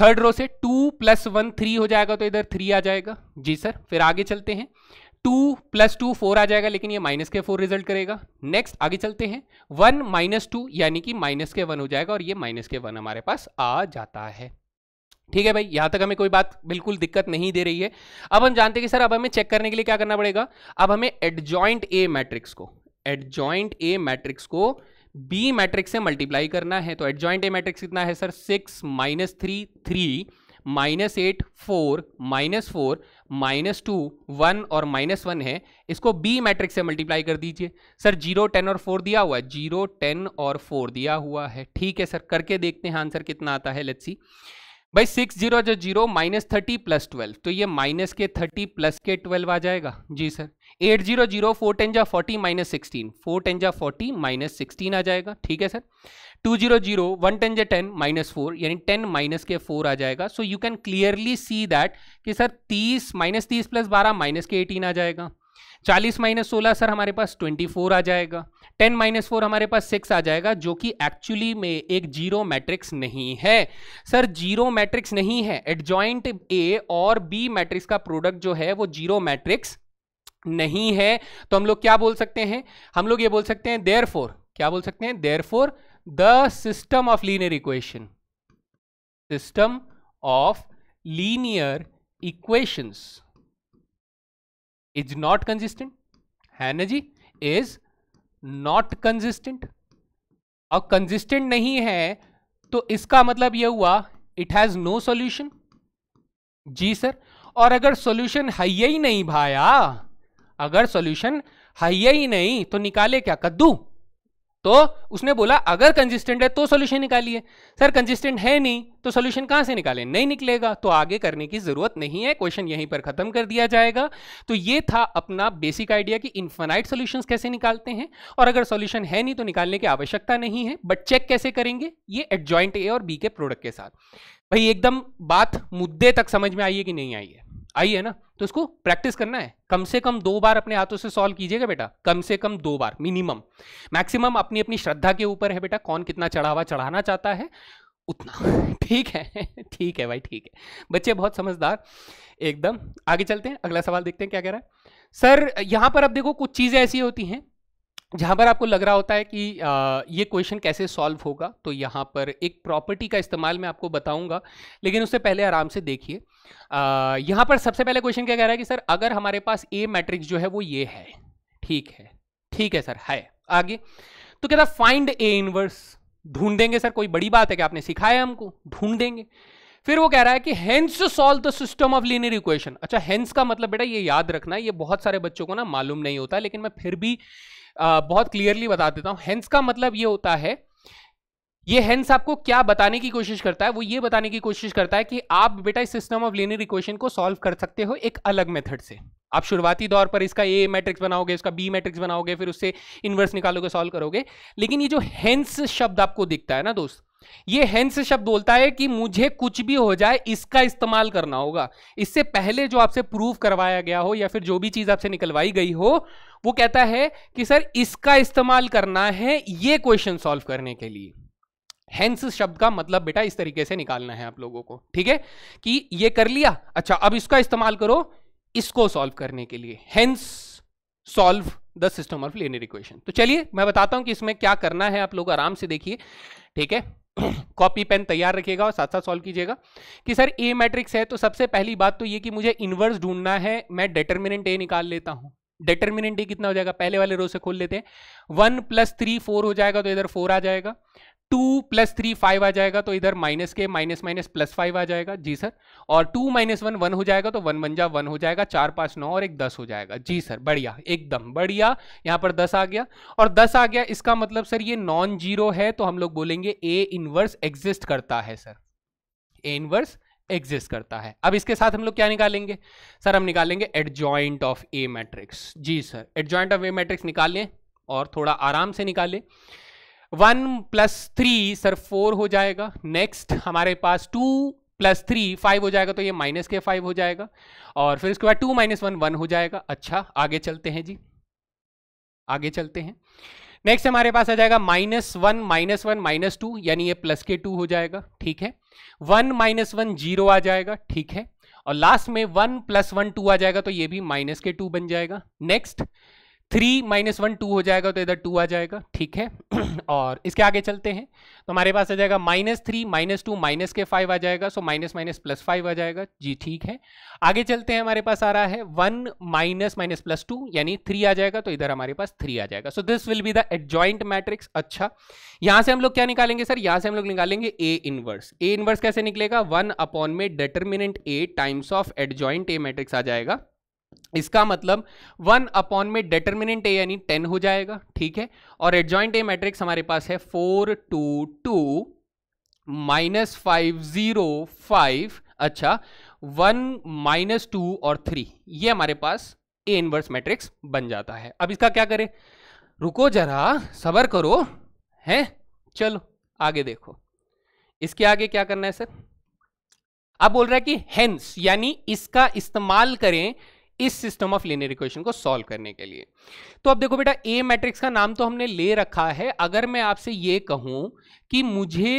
थर्ड रो से टू प्लस वन थ्री हो जाएगा तो इधर थ्री आ जाएगा जी सर फिर आगे चलते हैं टू प्लस टू फोर आ जाएगा लेकिन ये माइनस के फोर रिजल्ट करेगा नेक्स्ट आगे चलते हैं वन माइनस टू यानी कि माइनस के वन हो जाएगा और ये माइनस के वन हमारे पास आ जाता है ठीक है भाई यहाँ तक हमें कोई बात बिल्कुल दिक्कत नहीं दे रही है अब हम जानते हैं कि सर अब हमें चेक करने के लिए क्या करना पड़ेगा अब हमें एडजॉइंट ए मैट्रिक्स को एडजॉइंट ए मैट्रिक्स को बी मैट्रिक्स से मल्टीप्लाई करना है तो एडजॉइंट ए मैट्रिक्स कितना है sir six minus three three minus eight four minus four minus two one और माइनस वन है इसको बी मैट्रिक्स से मल्टीप्लाई कर दीजिए सर जीरो टेन और फोर दिया हुआ है जीरो टेन और फोर दिया हुआ है ठीक है सर करके देखते हैं आंसर कितना आता है लेट्स सी भाई सिक्स जीरो जो zero minus thirty plus twelve तो ये minus k thirty plus k twelve आ जाएगा जी sir eight zero zero four ten जा forty minus sixteen four ten जा फोर्टी माइनस सिक्सटीन आ जाएगा ठीक है sir two zero zero one ten जे टेन माइनस फोर यानी टेन माइनस के फोर आ जाएगा so you can clearly see that कि सर तीस माइनस तीस प्लस बारह माइनस के एटीन आ जाएगा चालीस माइनस सोलह सर हमारे पास ट्वेंटी फोर आ जाएगा टेन माइनस फोर हमारे पास सिक्स आ जाएगा जो कि एक्चुअली में एक जीरो मैट्रिक्स नहीं है सर जीरो मैट्रिक्स नहीं है एडजॉइंट ए और बी मैट्रिक्स का प्रोडक्ट जो है वो जीरो मैट्रिक्स नहीं है तो हम लोग क्या बोल सकते हैं हम लोग ये बोल सकते हैं देयर क्या बोल सकते हैं there the system of linear equation system of linear equations is not consistent है ना जी इज नॉट कंसिस्टेंट और कंसिस्टेंट नहीं है तो इसका मतलब यह हुआ इट हैज नो सॉल्यूशन जी सर और अगर सॉल्यूशन है ही नहीं भाया अगर सॉल्यूशन है ही नहीं तो निकाले क्या कद्दू तो उसने बोला अगर कंसिस्टेंट है तो सोल्यूशन निकालिए सर कंसिस्टेंट है नहीं तो सोल्यूशन कहां से निकाले नहीं निकलेगा तो आगे करने की जरूरत नहीं है क्वेश्चन यहीं पर खत्म कर दिया जाएगा तो ये था अपना बेसिक आइडिया कि इन्फानाइट सोल्यूशन कैसे निकालते हैं और अगर सोल्यूशन है नहीं तो निकालने की आवश्यकता नहीं है बट चेक कैसे करेंगे ये एडजॉइंट ए और बी के प्रोडक्ट के साथ भाई एकदम बात मुद्दे तक समझ में आई है कि नहीं आई है आई है ना तो इसको प्रैक्टिस करना है कम से कम दो बार अपने हाथों से सॉल्व कीजिएगा बेटा कम से कम दो बार मिनिमम मैक्सिमम अपनी अपनी श्रद्धा के ऊपर है बेटा कौन कितना चढ़ावा चढ़ाना चाहता है उतना [laughs] ठीक है ठीक है भाई ठीक है बच्चे बहुत समझदार एकदम आगे चलते हैं अगला सवाल देखते हैं क्या कह रहा है सर यहां पर अब देखो कुछ चीज़ें ऐसी होती हैं जहाँ पर आपको लग रहा होता है कि आ, ये क्वेश्चन कैसे सॉल्व होगा तो यहाँ पर एक प्रॉपर्टी का इस्तेमाल मैं आपको बताऊंगा लेकिन उससे पहले आराम से देखिए यहाँ पर सबसे पहले क्वेश्चन क्या कह रहा है कि सर अगर हमारे पास ए मैट्रिक्स जो है वो ये है ठीक है ठीक है सर है आगे तो कहता फाइंड ए इनवर्स ढूंढ देंगे सर कोई बड़ी बात है कि आपने सिखाया हमको ढूंढ देंगे फिर वो कह रहा है कि hence solve the system of linear equation अच्छा हेंस का मतलब बेटा ये याद रखना ये बहुत सारे बच्चों को ना मालूम नहीं होता लेकिन मैं फिर भी बहुत क्लियरली बता देता हूं हेंस का मतलब ये होता है ये हेंस आपको क्या बताने की कोशिश करता है वो ये बताने की कोशिश करता है कि आप बेटा इस सिस्टम ऑफ लीनियर इक्वेशन को सॉल्व कर सकते हो एक अलग मेथड से आप शुरुआती दौर पर इसका ए मैट्रिक्स बनाओगे इसका बी मैट्रिक्स बनाओगे फिर उससे इन्वर्स निकालोगे सॉल्व करोगे लेकिन ये जो हेंस शब्द आपको दिखता है ना दोस्त ये हेंस शब्द बोलता है कि मुझे कुछ भी हो जाए इसका इस्तेमाल करना होगा इससे पहले जो आपसे प्रूव करवाया गया हो या फिर जो भी चीज आपसे निकलवाई गई हो वो कहता है कि सर इसका इस्तेमाल करना है ये क्वेश्चन सॉल्व करने के लिए हेंस शब्द का मतलब बेटा इस तरीके से निकालना है आप लोगों को ठीक है कि ये कर लिया अच्छा अब इसका इस्तेमाल करो इसको सॉल्व करने के लिए hence solve the system of linear equation तो चलिए मैं बताता हूं कि इसमें क्या करना है आप लोग आराम से देखिए ठीक है कॉपी [clears throat] पेन तैयार रखिएगा और साथ साथ सॉल्व कीजिएगा कि सर ए मैट्रिक्स है तो सबसे पहली बात तो ये कि मुझे इनवर्स ढूंढना है मैं डिटर्मिनेंट ए निकाल लेता हूं डिटर्मिनेंट कितना हो जाएगा पहले वाले रो से खोल लेते हैं वन प्लस थ्री फोर हो जाएगा तो इधर फोर आ जाएगा टू प्लस थ्री फाइव आ जाएगा तो इधर minus k minus minus plus five आ जाएगा जी सर और टू माइनस वन वन हो जाएगा तो वन वन जा वन हो जाएगा चार पांच नौ और एक दस हो जाएगा जी सर बढ़िया एकदम बढ़िया यहाँ पर दस आ गया और दस आ गया इसका मतलब सर ये नॉन जीरो है तो हम लोग बोलेंगे ए इनवर्स एग्जिस्ट करता है सर ए इनवर्स एग्जिस्ट करता है अब इसके साथ हम लोग क्या निकालेंगे सर हम निकालेंगे एडजॉइंट ऑफ ए मैट्रिक्स जी sir adjoint of A matrix निकालें और थोड़ा आराम से निकालें one plus three sir four हो जाएगा नेक्स्ट हमारे पास टू प्लस थ्री फाइव हो जाएगा तो ये माइनस के फाइव हो जाएगा और फिर उसके बाद टू माइनस वन वन हो जाएगा अच्छा आगे चलते हैं जी आगे चलते हैं नेक्स्ट हमारे पास आ जाएगा minus one minus one minus two यानी ये प्लस के टू हो जाएगा ठीक है वन माइनस वन जीरो आ जाएगा ठीक है और लास्ट में वन प्लस वन टू आ जाएगा तो ये भी माइनस के टू बन जाएगा next three minus one two हो जाएगा तो इधर टू आ जाएगा ठीक है [clears throat] और इसके आगे चलते हैं तो हमारे पास आ जाएगा minus three minus two minus के फाइव आ जाएगा so minus minus plus five आ जाएगा जी ठीक है आगे चलते हैं हमारे पास आ रहा है one minus minus plus two यानी थ्री आ जाएगा तो इधर हमारे पास थ्री आ जाएगा so this will be the adjoint matrix अच्छा यहाँ से हम लोग क्या निकालेंगे सर यहाँ से हम लोग निकालेंगे ए इनवर्स ए इनवर्स कैसे निकलेगा वन अपॉन में determinant A times of adjoint A matrix आ जाएगा इसका मतलब वन अपॉन में डेटर्मिनेंट ए यानी टेन हो जाएगा ठीक है और एडजॉइंट ए मैट्रिक्स हमारे पास है four two two minus five zero five अच्छा वन माइनस टू और थ्री ये हमारे पास ए इनवर्स मैट्रिक्स बन जाता है अब इसका क्या करें रुको जरा सबर करो हैं चलो आगे देखो इसके आगे क्या करना है सर आप बोल रहे हैं कि हेंस यानी इसका इस्तेमाल करें इस सिस्टम ऑफ लीनियर इक्वेशन को सॉल्व करने के लिए तो अब देखो बेटा ए मैट्रिक्स का नाम तो हमने ले रखा है अगर मैं आपसे ये कहूं कि मुझे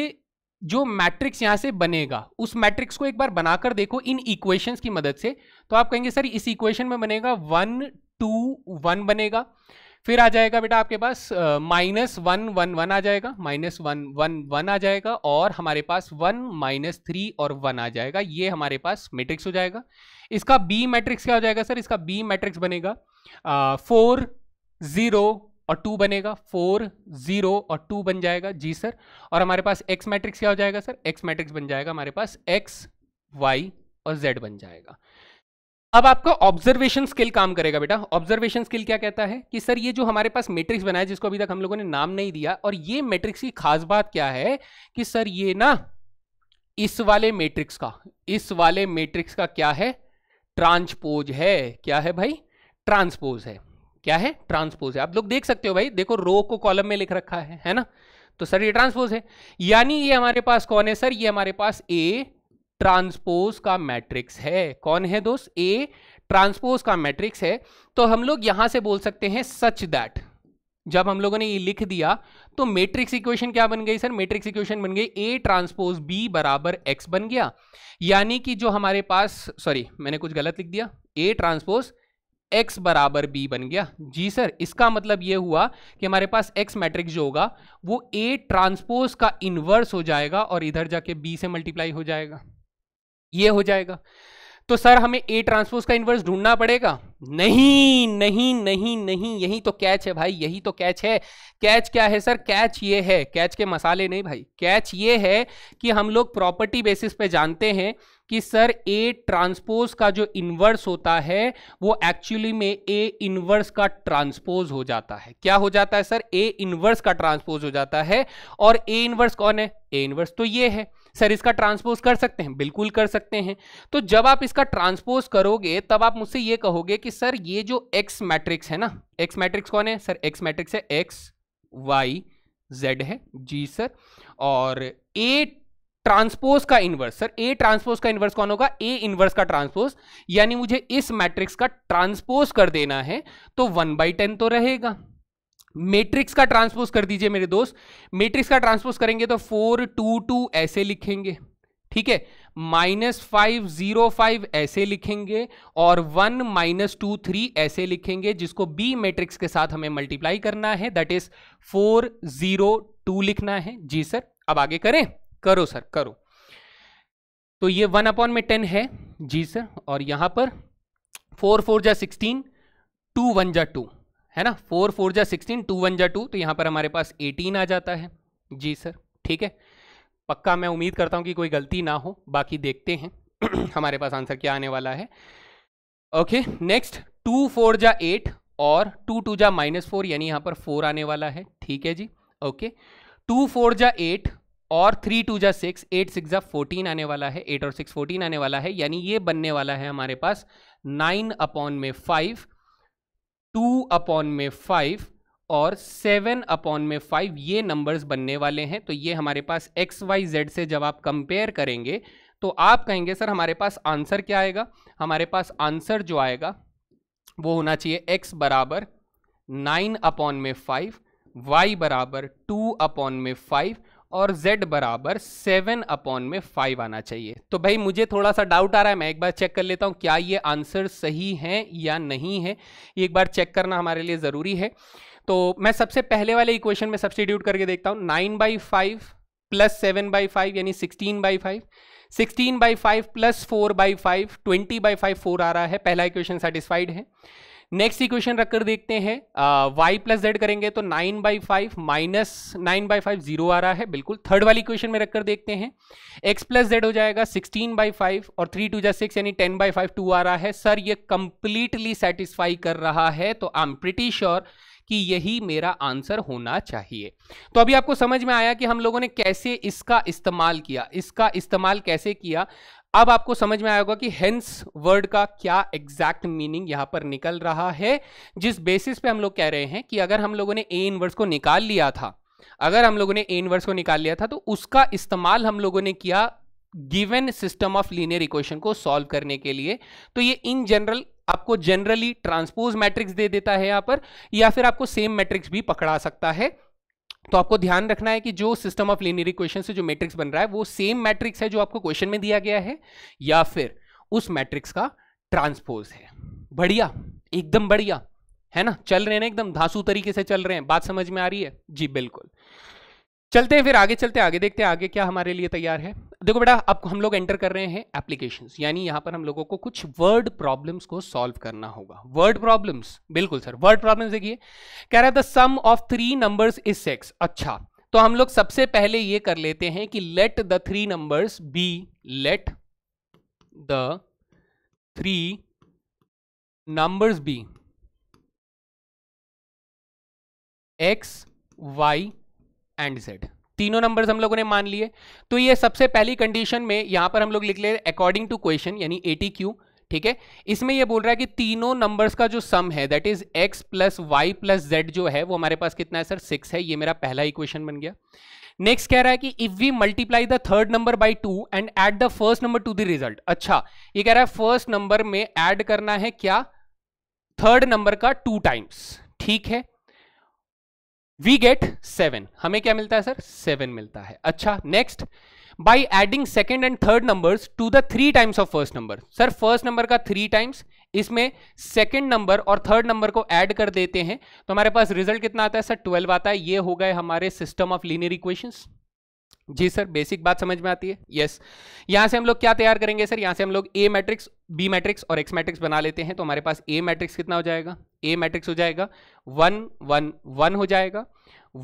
जो मैट्रिक्स यहां से बनेगा उस मैट्रिक्स को एक बार बनाकर देखो इन इक्वेशंस की मदद से तो आप कहेंगे सर इस इक्वेशन में बनेगा वन टू वन बनेगा फिर आ जाएगा बेटा आपके पास माइनस वन वन वन आ जाएगा माइनस वन वन वन आ जाएगा और हमारे पास वन माइनस थ्री और वन आ जाएगा ये हमारे पास मैट्रिक्स हो जाएगा इसका बी मैट्रिक्स क्या हो जाएगा सर इसका बी मैट्रिक्स बनेगा फोर ज़ीरो और टू बनेगा फोर ज़ीरो और टू बन जाएगा जी सर और हमारे पास एक्स मैट्रिक्स क्या हो जाएगा सर एक्स मैट्रिक्स बन जाएगा हमारे पास एक्स वाई और जेड बन जाएगा अब आपका ऑब्जर्वेशन स्किल काम करेगा बेटा ऑब्जर्वेशन स्किल क्या कहता है कि सर ये जो हमारे पास मैट्रिक्स बनाया जिसको अभी तक हम लोगों ने नाम नहीं दिया और ये मैट्रिक्स की खास बात क्या है कि सर ये ना इस वाले मैट्रिक्स का इस वाले मैट्रिक्स का क्या है ट्रांसपोज है क्या है भाई ट्रांसपोज है क्या है ट्रांसपोज है आप लोग देख सकते हो भाई देखो रो को कॉलम में लिख रखा है है ना तो सर ये ट्रांसपोज है यानी ये हमारे पास कौन है सर ये हमारे पास ए ट्रांसपोज का मैट्रिक्स है कौन है दोस्त ए ट्रांसपोज का मैट्रिक्स है तो हम लोग यहां से बोल सकते हैं सच दैट जब हम लोगों ने ये लिख दिया तो मैट्रिक्स इक्वेशन क्या बन गई सर मैट्रिक्स इक्वेशन बन गई ए ट्रांसपोज बी बराबर एक्स बन गया यानी कि जो हमारे पास सॉरी मैंने कुछ गलत लिख दिया ए ट्रांसपोज एक्स बराबर बी बन गया जी सर इसका मतलब ये हुआ कि हमारे पास एक्स मैट्रिक्स जो होगा वो ए ट्रांसपोज का इन्वर्स हो जाएगा और इधर जाके बी से मल्टीप्लाई हो जाएगा ये हो जाएगा तो सर हमें ए ट्रांसपोज का इन्वर्स ढूंढना पड़ेगा नहीं नहीं नहीं नहीं यही तो कैच है भाई यही तो कैच है कैच क्या है सर कैच ये है कैच के मसाले नहीं भाई कैच ये है कि हम लोग प्रॉपर्टी बेसिस पे जानते हैं कि सर ए ट्रांसपोज का जो इन्वर्स होता है वो एक्चुअली में ए इन्वर्स का ट्रांसपोज हो जाता है क्या हो जाता है सर ए इन्वर्स का ट्रांसपोज हो जाता है और ए इन्वर्स कौन है ए इन्वर्स तो ये है सर इसका ट्रांसपोज कर सकते हैं बिल्कुल कर सकते हैं तो जब आप इसका ट्रांसपोज करोगे तब आप मुझसे ये कहोगे कि सर ये जो एक्स मैट्रिक्स है ना एक्स मैट्रिक्स कौन है सर एक्स मैट्रिक्स है एक्स वाई जेड है जी सर और ए ट्रांसपोज का इन्वर्स सर ए ट्रांसपोज का इन्वर्स कौन होगा ए इन्वर्स का ट्रांसपोज यानी मुझे इस मैट्रिक्स का ट्रांसपोज कर देना है तो वन बाई टेन तो रहेगा मैट्रिक्स का ट्रांसपोज कर दीजिए मेरे दोस्त मैट्रिक्स का ट्रांसपोज करेंगे तो फोर टू टू ऐसे लिखेंगे ठीक है माइनस फाइव जीरो फाइव ऐसे लिखेंगे और वन माइनस टू थ्री ऐसे लिखेंगे जिसको बी मैट्रिक्स के साथ हमें मल्टीप्लाई करना है that is four zero two लिखना है जी सर अब आगे करें करो सर करो तो ये वन अपॉन में टेन है जी सर और यहां पर फोर फोर जा सिक्सटीन टू वन जा टू है ना फोर फोर जा सिक्सटीन टू वन जा टू तो यहाँ पर हमारे पास एटीन आ जाता है जी सर ठीक है पक्का मैं उम्मीद करता हूँ कि कोई गलती ना हो बाकी देखते हैं [clears throat] हमारे पास आंसर क्या आने वाला है ओके नेक्स्ट टू फोर जा एट और टू टू जा माइनस फोर यानी यहाँ पर फोर आने वाला है ठीक है जी ओके टू फोर जा एट और थ्री टू जा सिक्स एट सिक्स जा फोर्टीन आने वाला है एट और सिक्स फोर्टीन आने वाला है यानी ये बनने वाला है हमारे पास नाइन अपॉन में फाइव टू अपॉन में फाइव और सेवन अपॉन में फाइव ये नंबर्स बनने वाले हैं तो ये हमारे पास एक्स वाई जेड से जब आप कंपेयर करेंगे तो आप कहेंगे सर हमारे पास आंसर क्या आएगा हमारे पास आंसर जो आएगा वो होना चाहिए एक्स बराबर नाइन अपॉन में फाइव वाई बराबर टू अपॉन में फाइव और z बराबर सेवन अपॉन में फाइव आना चाहिए तो भाई मुझे थोड़ा सा डाउट आ रहा है मैं एक बार चेक कर लेता हूँ क्या ये आंसर सही है या नहीं है एक बार चेक करना हमारे लिए ज़रूरी है तो मैं सबसे पहले वाले इक्वेशन में सब्सटीट्यूट करके देखता हूँ nine by five plus seven by five यानी sixteen by five sixteen by five plus four by five twenty by five four आ रहा है पहला इक्वेशन सेटिस्फाइड है नेक्स्ट इक्वेशन रखकर देखते हैं वाई प्लस जेड करेंगे तो nine by five minus nine by five zero आ रहा है बिल्कुल थर्ड वाली इक्वेशन में रखकर देखते हैं एक्स प्लस जेड हो जाएगा सिक्सटीन बाई फाइव और थ्री टू जै सिक्स यानी टेन बाई फाइव टू आ रहा है सर ये कंप्लीटली सेटिस्फाई कर रहा है तो आई एम प्रिटी श्योर कि यही मेरा आंसर होना चाहिए तो अभी आपको समझ में आया कि हम लोगों ने कैसे इसका इस्तेमाल किया इसका इस्तेमाल कैसे किया अब आपको समझ में आएगा कि हेंस वर्ड का क्या एग्जैक्ट मीनिंग यहां पर निकल रहा है जिस बेसिस पे हम लोग कह रहे हैं कि अगर हम लोगों ने ए इनवर्स को निकाल लिया था अगर हम लोगों ने ए इनवर्स को निकाल लिया था तो उसका इस्तेमाल हम लोगों ने किया given system of linear equation को सॉल्व करने के लिए तो ये इन जनरल आपको जनरली ट्रांसपोज मैट्रिक्स दे देता है यहां पर या फिर आपको सेम मैट्रिक्स भी पकड़ा सकता है तो आपको ध्यान रखना है कि जो सिस्टम ऑफ लीनियर इक्वेशन से जो मैट्रिक्स बन रहा है वो सेम मैट्रिक्स है जो आपको क्वेश्चन में दिया गया है या फिर उस मैट्रिक्स का ट्रांसपोज है बढ़िया एकदम बढ़िया है ना चल रहे हैं एकदम धांसू तरीके से चल रहे हैं बात समझ में आ रही है जी बिल्कुल चलते हैं फिर आगे चलते आगे देखते हैं आगे क्या हमारे लिए तैयार है देखो बेटा अब हम लोग एंटर कर रहे हैं एप्लीकेशन यानी यहां पर हम लोगों को कुछ वर्ड प्रॉब्लम्स को सॉल्व करना होगा वर्ड प्रॉब्लम्स बिल्कुल सर वर्ड प्रॉब्लम्स देखिए कह रहा the sum of three numbers is six अच्छा तो हम लोग सबसे पहले ये कर लेते हैं कि let the three numbers be let the three numbers be X Y and Z तीनों नंबर्स हम लोगों ने मान लिए तो ये सबसे पहली कंडीशन में यहां पर हम लोग लिख ले अकॉर्डिंग टू क्वेश्चन यानी एटी क्यू ठीक है इसमें ये बोल रहा है कि तीनों नंबर्स का जो सम है that is X plus Y plus Z जो है वो हमारे पास कितना है सर सिक्स है ये मेरा पहला इक्वेशन बन गया नेक्स्ट कह रहा है कि if we multiply the third number by two and add the first number to the result अच्छा ये कह रहा है फर्स्ट नंबर में एड करना है क्या थर्ड नंबर का टू टाइम्स ठीक है वी गेट सेवन हमें क्या मिलता है सर सेवन मिलता है अच्छा next by adding second and third number to the three times of first number sir first number का थ्री टाइम्स इसमें सेकेंड नंबर और थर्ड नंबर को ऐड कर देते हैं तो हमारे पास रिजल्ट कितना आता है सर ट्वेल्व आता है ये हो गए हमारे सिस्टम ऑफ लीनियर इक्वेशंस जी सर बेसिक बात समझ में आती है यस yes. यहाँ से हम लोग क्या तैयार करेंगे सर यहाँ से हम लोग ए मैट्रिक्स बी मैट्रिक्स और एक्स मैट्रिक्स बना लेते हैं तो हमारे पास ए मैट्रिक्स कितना हो जाएगा ए मैट्रिक्स हो जाएगा वन वन वन हो जाएगा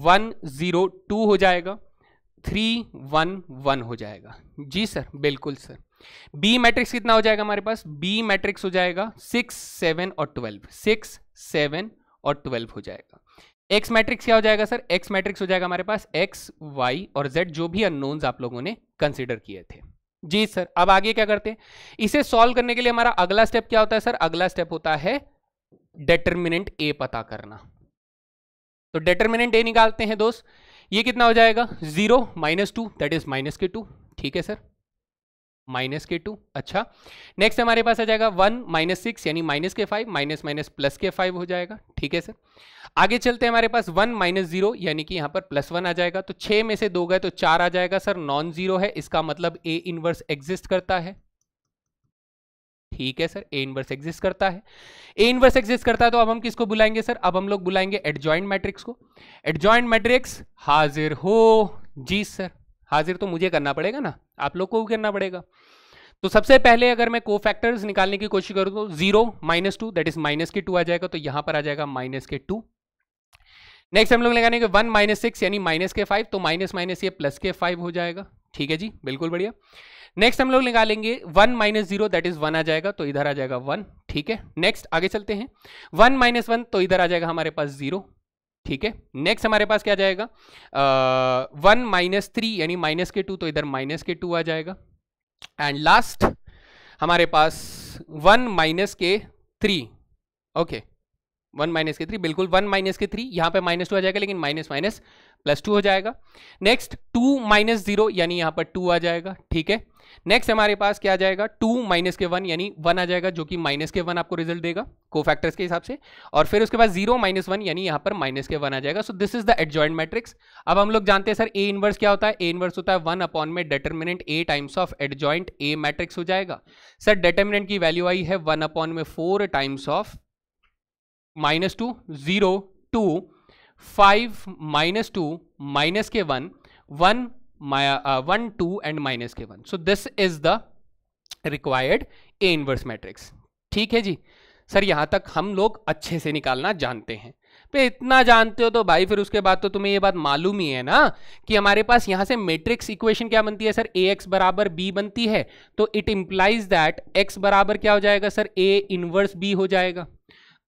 वन ज़ीरो टू हो जाएगा थ्री वन वन हो जाएगा जी सर बिल्कुल सर बी मैट्रिक्स कितना हो जाएगा हमारे पास बी मैट्रिक्स हो जाएगा सिक्स सेवन और ट्वेल्व सिक्स सेवन और ट्वेल्व हो जाएगा एक्स मैट्रिक्स क्या हो जाएगा सर एक्स मैट्रिक्स हो जाएगा हमारे पास एक्स वाई और जेड जो भी अननोन्स आप लोगों ने कंसिडर किए थे जी सर अब आगे क्या करते हैं इसे सॉल्व करने के लिए हमारा अगला स्टेप क्या होता है सर अगला स्टेप होता है डेटर्मिनेंट ए पता करना तो डेटर्मिनेंट ए निकालते हैं दोस्त ये कितना हो जाएगा zero minus two that is minus के टू ठीक है सर माइनस के टू अच्छा नेक्स्ट हमारे पास आ जाएगा वन माइनस सिक्स यानी माइनस के फाइव माइनस माइनस प्लस के फाइव हो जाएगा ठीक है सर आगे चलते हैं हमारे पास वन माइनस जीरो यानी कि यहाँ पर प्लस वन आ जाएगा तो छः में से दो गए तो चार आ जाएगा सर नॉन जीरो है इसका मतलब ए इनवर्स एग्जिस्ट करता है ठीक है सर ए इनवर्स एग्जिस्ट करता है ए इनवर्स एग्जिस्ट करता है तो अब हम किसको बुलाएंगे सर अब हम लोग बुलाएंगे एडजॉइंट मैट्रिक्स को एडजॉइंट मैट्रिक्स हाजिर हो जी सर हाजिर तो मुझे करना पड़ेगा ना आप लोग को भी करना पड़ेगा तो सबसे पहले अगर मैं को फैक्टर्स निकालने की कोशिश करूँ तो zero minus two that is minus के टू आ जाएगा तो यहाँ पर आ जाएगा माइनस के टू नेक्स्ट हम लोग लगाने के वन माइनस सिक्स यानी माइनस के फाइव तो माइनस माइनस ये प्लस के फाइव हो जाएगा ठीक है जी बिल्कुल बढ़िया नेक्स्ट हम लोग निकालेंगे one minus zero that is one आ जाएगा तो इधर आ जाएगा वन ठीक है नेक्स्ट आगे चलते हैं वन माइनस वन तो इधर आ जाएगा हमारे पास जीरो ठीक है नेक्स्ट हमारे पास क्या जाएगा वन माइनस थ्री यानी माइनस के टू तो इधर माइनस के टू आ जाएगा एंड लास्ट हमारे पास वन माइनस के थ्री ओके वन माइनस के थ्री बिल्कुल वन माइनस के थ्री यहां पे माइनस टू आ जाएगा लेकिन माइनस माइनस प्लस टू हो जाएगा नेक्स्ट टू माइनस जीरो यानी यहां पर टू आ जाएगा ठीक है नेक्स्ट हमारे पास क्या जाएगा टू माइनस के वन यानी वन आ जाएगा जो कि माइनस के वन आपको रिजल्ट देगा को फैक्टर्स के हिसाब से और फिर उसके बाद जीरो माइनस वन यानी यहां पर माइनस के वन आ जाएगा so this is the adjoint matrix अब हम लोग जानते हैं सर ए इनवर्स क्या होता है ए इनवर्स होता है वन अपॉन में determinant A times of adjoint A matrix हो जाएगा सर डेटर्मिनेंट की वैल्यू आई है वन अपॉन में four times of minus two zero two five minus two minus के one one one two and minus के one so this is the required A inverse matrix ठीक है जी सर यहाँ तक हम लोग अच्छे से निकालना जानते हैं पे इतना जानते हो तो भाई फिर उसके बाद तो तुम्हें ये बात मालूम ही है ना कि हमारे पास यहाँ से मैट्रिक्स इक्वेशन क्या बनती है सर ए एक्स बराबर बी बनती है तो इट इम्प्लाइज दैट एक्स बराबर क्या हो जाएगा सर ए इनवर्स बी हो जाएगा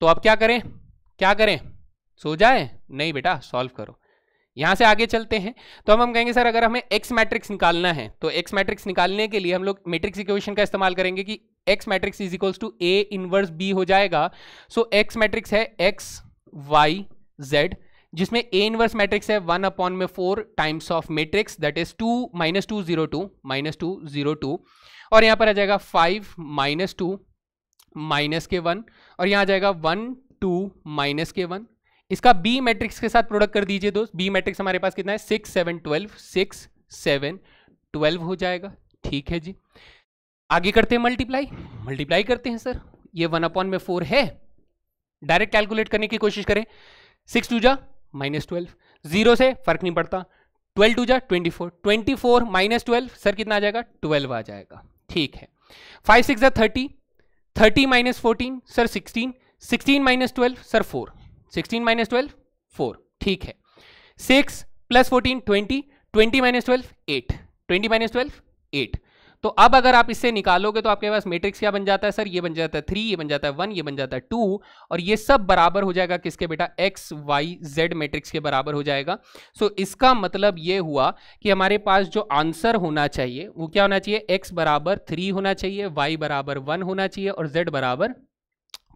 तो अब क्या करें क्या करें सो जाए नहीं बेटा सॉल्व करो यहां से आगे चलते हैं तो हम हम कहेंगे सर अगर हमें एक्स मैट्रिक्स निकालना है तो एक्स मैट्रिक्स निकालने के लिए हम लोग मैट्रिक्स इक्वेशन का इस्तेमाल करेंगे कि X matrix is equals to A inverse B हो जाएगा सो एक्स मैट्रिक्स है एक्स वाई जेड जिसमें ए इनवर्स मैट्रिक्स है वन अपॉन में four times of matrix that is two minus two zero two minus two zero two और यहां पर आ जाएगा फाइव माइनस टू माइनस के वन और यहां आ जाएगा वन टू माइनस के वन इसका बी मैट्रिक्स के साथ प्रोडक्ट कर दीजिए दोस्त बी मैट्रिक्स हमारे पास कितना है six seven twelve six seven twelve हो जाएगा ठीक है जी आगे करते हैं मल्टीप्लाई मल्टीप्लाई करते हैं सर ये वन अपॉन में फोर है डायरेक्ट कैलकुलेट करने की कोशिश करें सिक्स टू जा माइनस ट्वेल्व जीरो से फर्क नहीं पड़ता ट्वेल्व टू जा twenty four twenty four minus twelve sir कितना आ जाएगा ट्वेल्व आ जाएगा ठीक है फाइव सिक्स जा thirty thirty minus fourteen sir sixteen sixteen minus twelve sir four sixteen minus twelve four ठीक है six plus fourteen twenty twenty minus twelve eight twenty minus twelve eight तो अब अगर आप इससे निकालोगे तो आपके पास मैट्रिक्स क्या बन जाता है सर ये बन जाता है थ्री ये बन जाता है वन ये बन जाता है टू और ये सब बराबर हो जाएगा किसके बेटा एक्स वाई जेड मैट्रिक्स के बराबर हो जाएगा सो so, इसका मतलब ये हुआ कि हमारे पास जो आंसर होना चाहिए वो क्या होना चाहिए एक्स बराबर थ्री होना चाहिए वाई बराबर वन होना चाहिए और जेड बराबर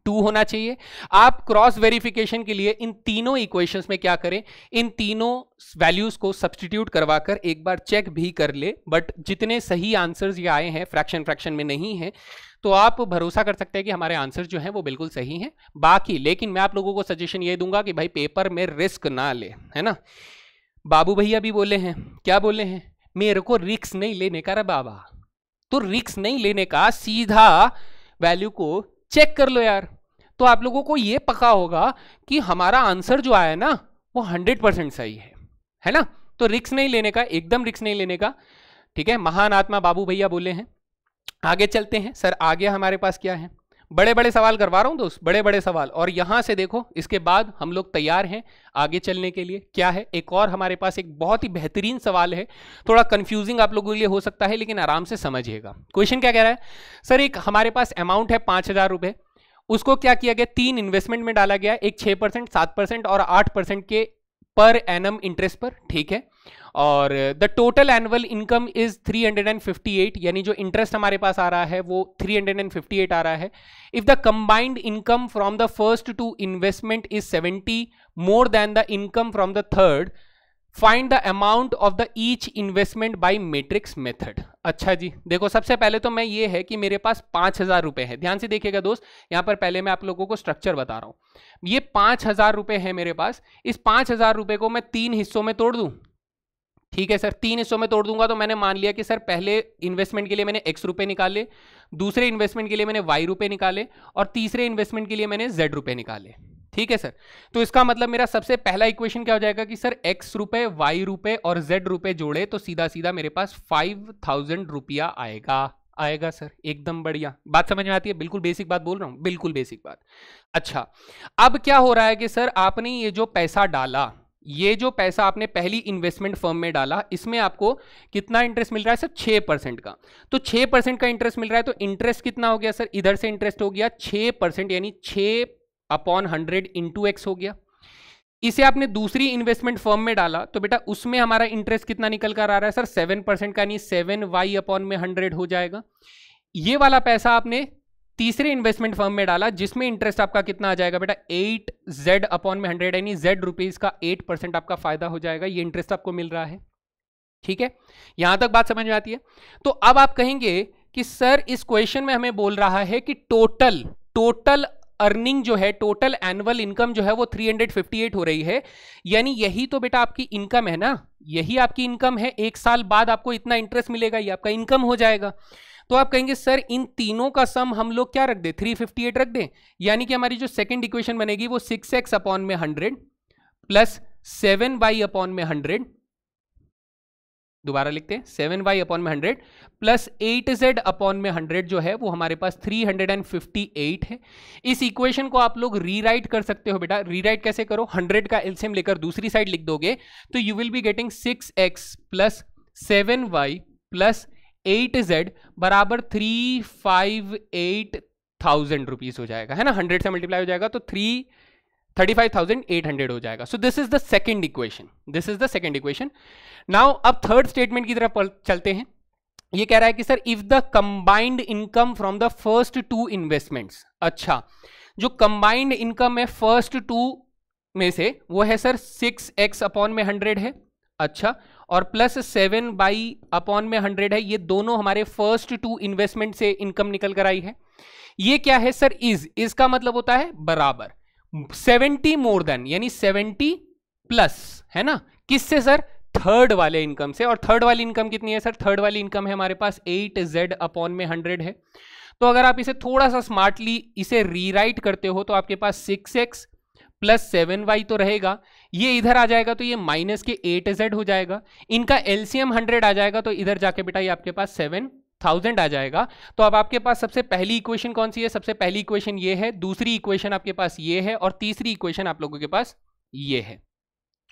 टू होना चाहिए आप क्रॉस वेरिफिकेशन के लिए इन तीनों इक्वेशंस में क्या करें इन तीनों वैल्यूज को सब्सटीट्यूट करवाकर एक बार चेक भी कर ले बट जितने सही आंसर्स ये आए हैं फ्रैक्शन फ्रैक्शन में नहीं है तो आप भरोसा कर सकते हैं कि हमारे आंसर जो हैं वो बिल्कुल सही हैं बाकी लेकिन मैं आप लोगों को सजेशन ये दूंगा कि भाई पेपर में रिस्क ना ले है ना बाबू भैया भी बोले हैं क्या बोले हैं मेरे को रिक्स नहीं लेने का रे बाबा तो रिक्स नहीं लेने का सीधा वैल्यू को चेक कर लो यार तो आप लोगों को ये पका होगा कि हमारा आंसर जो आया ना वो हंड्रेड परसेंट सही है है ना तो रिक्स नहीं लेने का एकदम रिक्स नहीं लेने का ठीक है महान आत्मा बाबू भैया बोले हैं आगे चलते हैं सर आगे हमारे पास क्या है बड़े बड़े सवाल करवा रहा हूं दोस्त बड़े बड़े सवाल और यहां से देखो इसके बाद हम लोग तैयार हैं आगे चलने के लिए क्या है एक और हमारे पास एक बहुत ही बेहतरीन सवाल है थोड़ा कंफ्यूजिंग आप लोगों के लिए हो सकता है लेकिन आराम से समझिएगा क्वेश्चन क्या कह रहा है सर एक हमारे पास अमाउंट है पांच हजार उसको क्या किया गया तीन इन्वेस्टमेंट में डाला गया एक छह परसेंट सात परसेंट और आठ परसेंट के पर एनम इंटरेस्ट पर ठीक है और the total annual income is 358 यानी जो इंटरेस्ट हमारे पास आ रहा है वो 358 आ रहा है if the combined income from the first two investment is 70 more than the income from the third find the amount of the each investment by matrix method अच्छा जी देखो सबसे पहले तो मैं ये है कि मेरे पास पाँच हज़ार रुपये है ध्यान से देखिएगा दोस्त यहाँ पर पहले मैं आप लोगों को स्ट्रक्चर बता रहा हूँ ये पाँच हज़ार रुपये है मेरे पास इस पाँच हज़ार रुपये को मैं तीन हिस्सों में तोड़ दूँ ठीक है सर तीन हिस्सों में तोड़ दूंगा तो मैंने मान लिया कि सर पहले इन्वेस्टमेंट के लिए मैंने एक्स रुपये निकाले दूसरे इन्वेस्टमेंट के लिए मैंने वाई रुपये निकाले और तीसरे इन्वेस्टमेंट के लिए मैंने जेड रुपये निकाले ठीक है सर तो इसका मतलब मेरा सबसे पहला इक्वेशन क्या हो जाएगा कि सर एक्स रुपये वाई रुपये और जेड रुपये जोड़े तो सीधा सीधा मेरे पास फाइव थाउजेंड रुपया आएगा आएगा सर एकदम बढ़िया बात समझ में आती है बिल्कुल बेसिक बात बोल रहा हूँ बिल्कुल बेसिक बात अच्छा अब क्या हो रहा है कि सर आपने ये जो पैसा डाला ये जो पैसा आपने पहली इन्वेस्टमेंट फर्म में डाला इसमें आपको कितना इंटरेस्ट मिल रहा है सर छः परसेंट का तो छः परसेंट का इंटरेस्ट मिल रहा है तो इंटरेस्ट कितना हो गया सर इधर से इंटरेस्ट हो गया छः परसेंट यानी छः अपॉन हंड्रेड इंटू एक्स हो गया इसे आपने दूसरी इन्वेस्टमेंट फर्म में डाला तो बेटा उसमें हमारा इंटरेस्ट कितना निकल कर आ रहा है सर सेवन परसेंट का यानी सेवन वाई अपॉन में हंड्रेड हो जाएगा ये वाला पैसा आपने तीसरे इन्वेस्टमेंट फर्म में डाला जिसमें इंटरेस्ट आपका कितना आ जाएगा बेटा एट जेड अपॉन में हंड्रेड यानी जेड रुपीज का एट परसेंट आपका फायदा हो जाएगा ये इंटरेस्ट आपको मिल रहा है ठीक है यहां तक बात समझ में आती है तो अब आप कहेंगे कि सर इस क्वेश्चन में हमें बोल रहा है कि टोटल टोटल अर्निंग जो है टोटल एनुअल इनकम जो है वो 358 हो रही है यानी यही तो बेटा आपकी इनकम है ना यही आपकी इनकम है एक साल बाद आपको इतना इंटरेस्ट मिलेगा ये आपका इनकम हो जाएगा तो आप कहेंगे सर इन तीनों का सम हम लोग क्या रख दें 358 रख दें यानी कि हमारी जो सेकेंड इक्वेशन बनेगी वो सिक्स एक्स अपॉन में hundred plus seven Y upon में हंड्रेड दोबारा लिखते हैं सेवन वाई अपॉन में hundred plus eight Z upon में हंड्रेड जो है वो हमारे पास three hundred and fifty eight है इस इक्वेशन को आप लोग रीराइट कर सकते हो बेटा रीराइट कैसे करो हंड्रेड का एल्सियम लेकर दूसरी साइड लिख दोगे तो you will be getting six X plus seven Y plus eight Z बराबर three five eight thousand rupees हो जाएगा है ना हंड्रेड से मल्टीप्लाई हो जाएगा तो three thirty five thousand eight hundred हो जाएगा so this is the second equation this is the second equation now अब थर्ड स्टेटमेंट की तरफ चलते हैं ये कह रहा है कि sir if the combined income from the first two investments अच्छा जो कंबाइंड इनकम है फर्स्ट टू में से वो है सर सिक्स एक्स अपॉन में हंड्रेड है अच्छा और प्लस सेवन बाई अपॉन में हंड्रेड है ये दोनों हमारे फर्स्ट टू इन्वेस्टमेंट से इनकम निकल कर आई है ये क्या है सर इज इसका मतलब होता है बराबर सेवेंटी मोर देन यानी सेवेंटी प्लस है ना किससे सर थर्ड वाले इनकम से और थर्ड वाली इनकम कितनी है सर थर्ड वाली इनकम है हमारे पास एट जेड अपॉन में हंड्रेड है तो अगर आप इसे थोड़ा सा स्मार्टली इसे रीराइट करते हो तो आपके पास six X plus seven Y तो रहेगा ये इधर आ जाएगा तो ये माइनस के एट जेड हो जाएगा इनका एलसीएम हंड्रेड आ जाएगा तो इधर जाके बेटा ये आपके पास सेवन थाउजेंड आ जाएगा तो अब आपके पास सबसे पहली इक्वेशन कौन सी है सबसे पहली इक्वेशन ये है दूसरी इक्वेशन आपके पास ये है और तीसरी इक्वेशन आप लोगों के पास ये है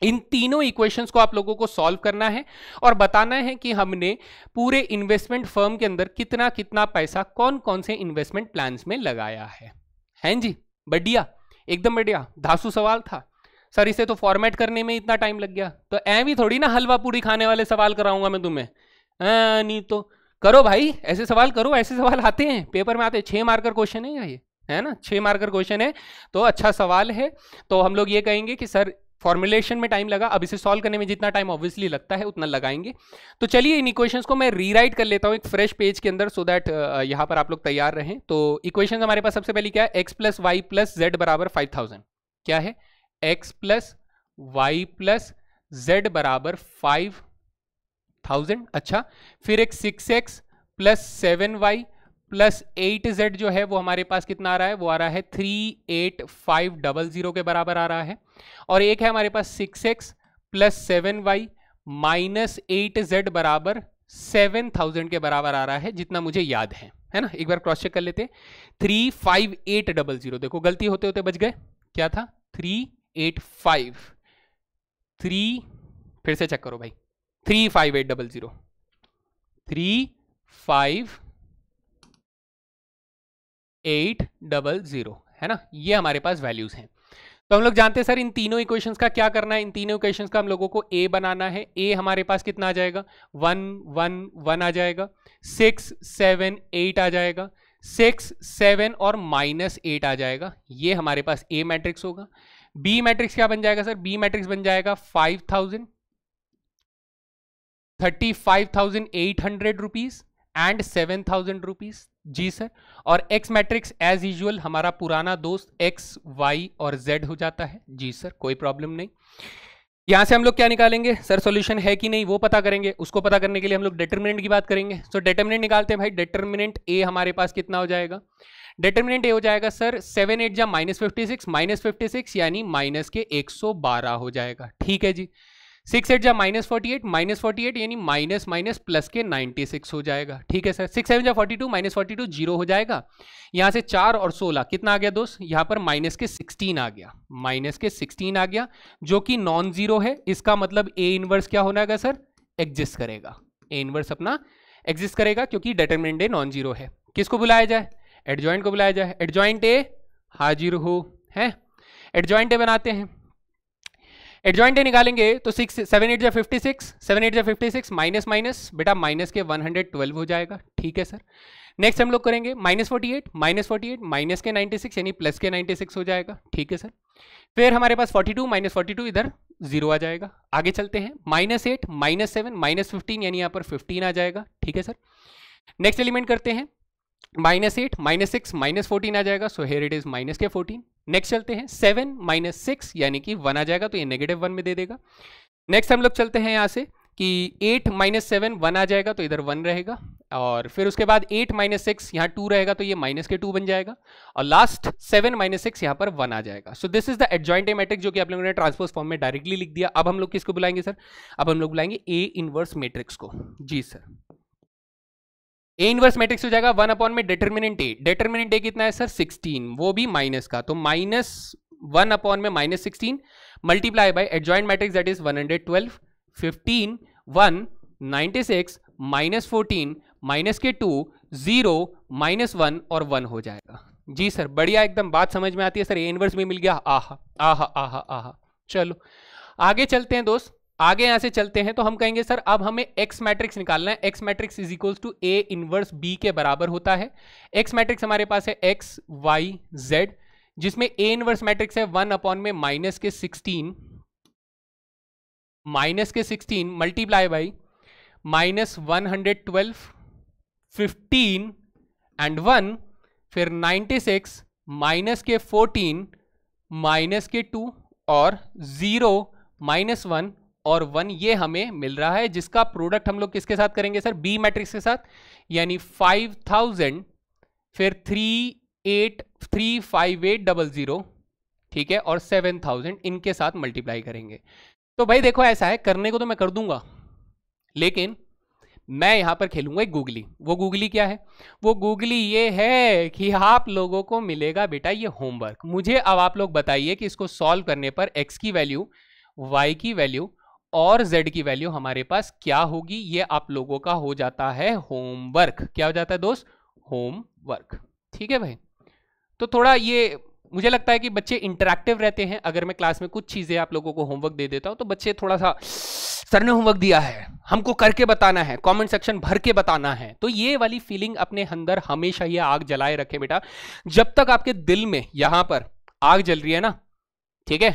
इन तीनों इक्वेशंस को आप लोगों को सॉल्व करना है और बताना है कि हमने पूरे इन्वेस्टमेंट फर्म के अंदर कितना कितना पैसा कौन कौन से इन्वेस्टमेंट प्लान्स में लगाया है हैं जी बढ़िया एकदम बढ़िया धासु सवाल था सर इसे तो फॉर्मेट करने में इतना टाइम लग गया तो ऐ भी थोड़ी ना हलवा पूरी खाने वाले सवाल कराऊंगा मैं तुम्हें आ, नहीं तो करो भाई ऐसे सवाल करो ऐसे सवाल आते हैं पेपर में आते हैं छः मार्कर क्वेश्चन है ये है ना छः मार्कर क्वेश्चन है तो अच्छा सवाल है तो हम लोग ये कहेंगे कि सर फॉर्मुलेशन में टाइम लगा अब इसे सॉल्व करने में जितना टाइम ऑब्वियसली लगता है उतना लगाएंगे तो चलिए इन इक्वेशंस को मैं रीराइट कर लेता हूँ एक फ्रेश पेज के अंदर सो दैट यहाँ पर आप लोग तैयार रहें तो इक्वेशन हमारे पास सबसे पहले क्या है X plus Y plus Z बराबर फाइव थाउजेंड क्या है X plus Y plus Z बराबर फाइव थाउजेंड अच्छा फिर एक six X plus seven Y plus eight Z जो है वो हमारे पास कितना आ रहा है वो आ रहा है three eight five double zero के बराबर आ रहा है और एक है हमारे पास six X plus seven Y minus eight Z बराबर सेवन थाउजेंड के बराबर आ रहा है जितना मुझे याद है है ना एक बार क्रॉस चेक कर लेते three five eight double zero देखो गलती होते होते बच गए क्या था थ्री एट फाइव थ्री फिर से चेक करो भाई three five eight double zero three five eight double zero है ना ये हमारे पास वैल्यूज हैं तो हम लोग जानते हैं सर इन तीनों इक्वेशंस का क्या करना है इन तीनों इक्वेशंस का हम लोगों को ए बनाना है ए हमारे पास कितना आ जाएगा वन वन वन आ जाएगा सिक्स सेवन एट आ जाएगा सिक्स सेवन और माइनस एट आ जाएगा ये हमारे पास ए मैट्रिक्स होगा बी मैट्रिक्स क्या बन जाएगा सर बी मैट्रिक्स बन जाएगा five thousand thirty five thousand eight hundred rupees and seven thousand rupees जी सर और एक्स मैट्रिक्स एज यूजल हमारा पुराना दोस्त एक्स वाई और जेड हो जाता है जी सर कोई प्रॉब्लम नहीं यहां से हम लोग क्या निकालेंगे सर सॉल्यूशन है कि नहीं वो पता करेंगे उसको पता करने के लिए हम लोग डिटर्मिनेंट की बात करेंगे सो so, डिटर्मिनेंट निकालते हैं भाई डिटर्मिनेंट ए हमारे पास कितना हो जाएगा डिटर्मिनेंट ये हो जाएगा सर सेवन एट जा minus fifty six minus fifty six यानी माइनस के एक सौ बारह हो जाएगा ठीक है जी सिक्स एट जा minus forty eight minus forty eight यानी माइनस माइनस प्लस के नाइन्टी सिक्स हो जाएगा ठीक है सर सिक्स सेवन जा forty two minus forty two zero हो जाएगा यहाँ से चार और सोलह कितना आ गया दोस्त यहाँ पर माइनस के सिक्सटीन आ गया माइनस के सिक्सटीन आ गया जो कि नॉन जीरो है इसका मतलब ए इनवर्स क्या होना है सर एग्जिस्ट करेगा ए इनवर्स अपना एग्जिस्ट करेगा क्योंकि डेटर्मिनेंट ए नॉन जीरो है किसको बुलाया जाए एडजॉइंट को बुलाया जाए एडजॉइंट ए हाजिर हो है एडजॉइंट ए बनाते हैं एडजॉइंट ए निकालेंगे तो सिक्स सेवन एट या फिफ्टी सिक्स सेवन एट या फिफ्टी सिक्स माइनस माइनस बेटा माइनस के वन हंड्रेड ट्वेल्व हो जाएगा ठीक है सर नेक्स्ट हम लोग करेंगे minus forty eight minus forty eight minus के नाइन्टी सिक्स यानी प्लस के नाइन्टी सिक्स हो जाएगा ठीक है सर फिर हमारे पास forty two minus forty two इधर जीरो आ जाएगा आगे चलते हैं minus eight minus seven minus fifteen यानी यहाँ पर फिफ्टीन आ जाएगा ठीक है सर नेक्स्ट एलिमेंट करते हैं minus eight minus six minus fourteen आ जाएगा so here it is minus के फोर्टीन नेक्स्ट चलते हैं सेवन माइनस सिक्स यानी कि वन आ जाएगा तो ये नेगेटिव वन में दे देगा नेक्स्ट हम लोग चलते हैं यहाँ से कि एट माइनस सेवन वन आ जाएगा तो इधर वन रहेगा और फिर उसके बाद एट माइनस सिक्स यहाँ टू रहेगा तो ये माइनस के टू बन जाएगा और लास्ट सेवन माइनस सिक्स यहाँ पर वन आ जाएगा so this is the adjoint matrix जो कि आप लोगों ने ट्रांसपोज फॉर्म में डायरेक्टली लिख दिया अब हम लोग किसको बुलाएंगे सर अब हम लोग बुलाएंगे ए इनवर्स मैट्रिक्स को जी सर ए इनवर्स मैट्रिक्स हो जाएगा वन अपॉन में डिटर्मिनेंट ए डिटर्मिनेंट ए कितना है सर सिक्सटीन वो भी माइनस का तो माइनस वन अपॉन में minus sixteen multiply by adjoint matrix that is one hundred twelve fifteen one ninety six minus fourteen minus के टू जीरो माइनस वन और वन हो जाएगा जी सर बढ़िया एकदम बात समझ में आती है सर ए इनवर्स भी मिल गया आह आह आह आह चलो आगे चलते हैं दोस्त आगे यहां से चलते हैं तो हम कहेंगे सर अब हमें एक्स मैट्रिक्स निकालना है X matrix is equals to A inverse B के बराबर होता है एक्स मैट्रिक्स हमारे पास है एक्स वाई जेड जिसमें ए इनवर्स मैट्रिक्स है वन अपॉन में माइनस के सिक्सटीन माइनस के sixteen multiply by minus one hundred twelve fifteen and one फिर नाइन्टी सिक्स माइनस के फोर्टीन माइनस के टू और ज़ीरो माइनस वन और वन ये हमें मिल रहा है जिसका प्रोडक्ट हम लोग किसके साथ करेंगे सर बी मैट्रिक्स के साथ यानी फाइव थाउजेंड फिर three eight three five eight double zero ठीक है और सेवन थाउजेंड इनके साथ मल्टीप्लाई करेंगे तो भाई देखो ऐसा है करने को तो मैं कर दूंगा लेकिन मैं यहां पर खेलूंगा एक गूगली वो गूगली क्या है वो गूगली ये है कि आप लोगों को मिलेगा बेटा ये होमवर्क मुझे अब आप लोग बताइए कि इसको सॉल्व करने पर एक्स की वैल्यू y की वैल्यू और z की वैल्यू हमारे पास क्या होगी ये आप लोगों का हो जाता है होमवर्क क्या हो जाता है दोस्त होमवर्क ठीक है भाई तो थोड़ा ये मुझे लगता है कि बच्चे इंटरेक्टिव रहते हैं अगर मैं क्लास में कुछ चीज़ें आप लोगों को होमवर्क दे देता हूं तो बच्चे थोड़ा सा सर ने होमवर्क दिया है हमको करके बताना है कमेंट सेक्शन भर के बताना है तो ये वाली फीलिंग अपने अंदर हमेशा ही आग जलाए रखे बेटा जब तक आपके दिल में यहां पर आग जल रही है ना ठीक है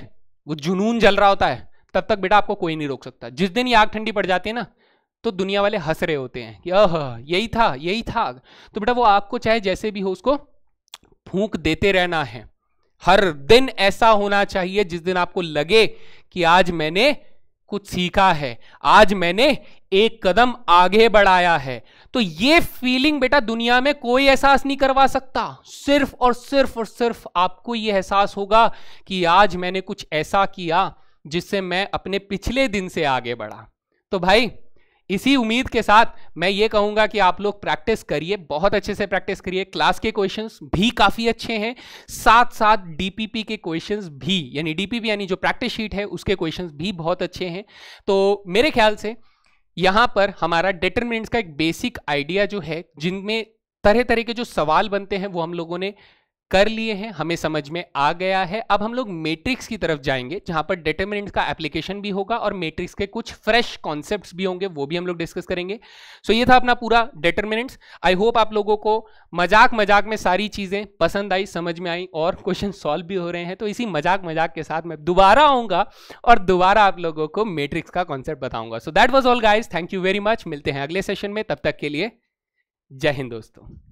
वो जुनून जल रहा होता है तब तक बेटा आपको कोई नहीं रोक सकता जिस दिन ये आग ठंडी पड़ जाती है ना तो दुनिया वाले हंस रहे होते हैं कि अह यही था यही था तो बेटा वो को चाहे जैसे भी हो उसको फूंक देते रहना है हर दिन ऐसा होना चाहिए जिस दिन आपको लगे कि आज मैंने कुछ सीखा है आज मैंने एक कदम आगे बढ़ाया है तो ये फीलिंग बेटा दुनिया में कोई एहसास नहीं करवा सकता सिर्फ और सिर्फ और सिर्फ आपको ये एहसास होगा कि आज मैंने कुछ ऐसा किया जिससे मैं अपने पिछले दिन से आगे बढ़ा तो भाई इसी उम्मीद के साथ मैं ये कहूँगा कि आप लोग प्रैक्टिस करिए बहुत अच्छे से प्रैक्टिस करिए क्लास के क्वेश्चंस भी काफ़ी अच्छे हैं साथ साथ डीपीपी के क्वेश्चंस भी यानी डीपीपी यानी जो प्रैक्टिस शीट है उसके क्वेश्चंस भी बहुत अच्छे हैं तो मेरे ख्याल से यहाँ पर हमारा डिटर्मिनेंट्स का एक बेसिक आइडिया जो है जिनमें तरह तरह के जो सवाल बनते हैं वो हम लोगों ने कर लिए हैं हमें समझ में आ गया है अब हम लोग मैट्रिक्स की तरफ जाएंगे जहां पर डिटर्मिनेंट का एप्लीकेशन भी होगा और मैट्रिक्स के कुछ फ्रेश कॉन्सेप्ट्स भी होंगे वो भी हम लोग डिस्कस करेंगे सो so ये था अपना पूरा डिटर्मिनेंट्स आई होप आप लोगों को मजाक मजाक में सारी चीज़ें पसंद आई समझ में आई और क्वेश्चन सॉल्व भी हो रहे हैं तो इसी मजाक मजाक के साथ मैं दोबारा आऊंगा और दोबारा आप लोगों को मेट्रिक्स का कॉन्सेप्ट बताऊंगा so that was all guys thank you very much मिलते हैं अगले सेशन में तब तक के लिए जय हिंद दोस्तों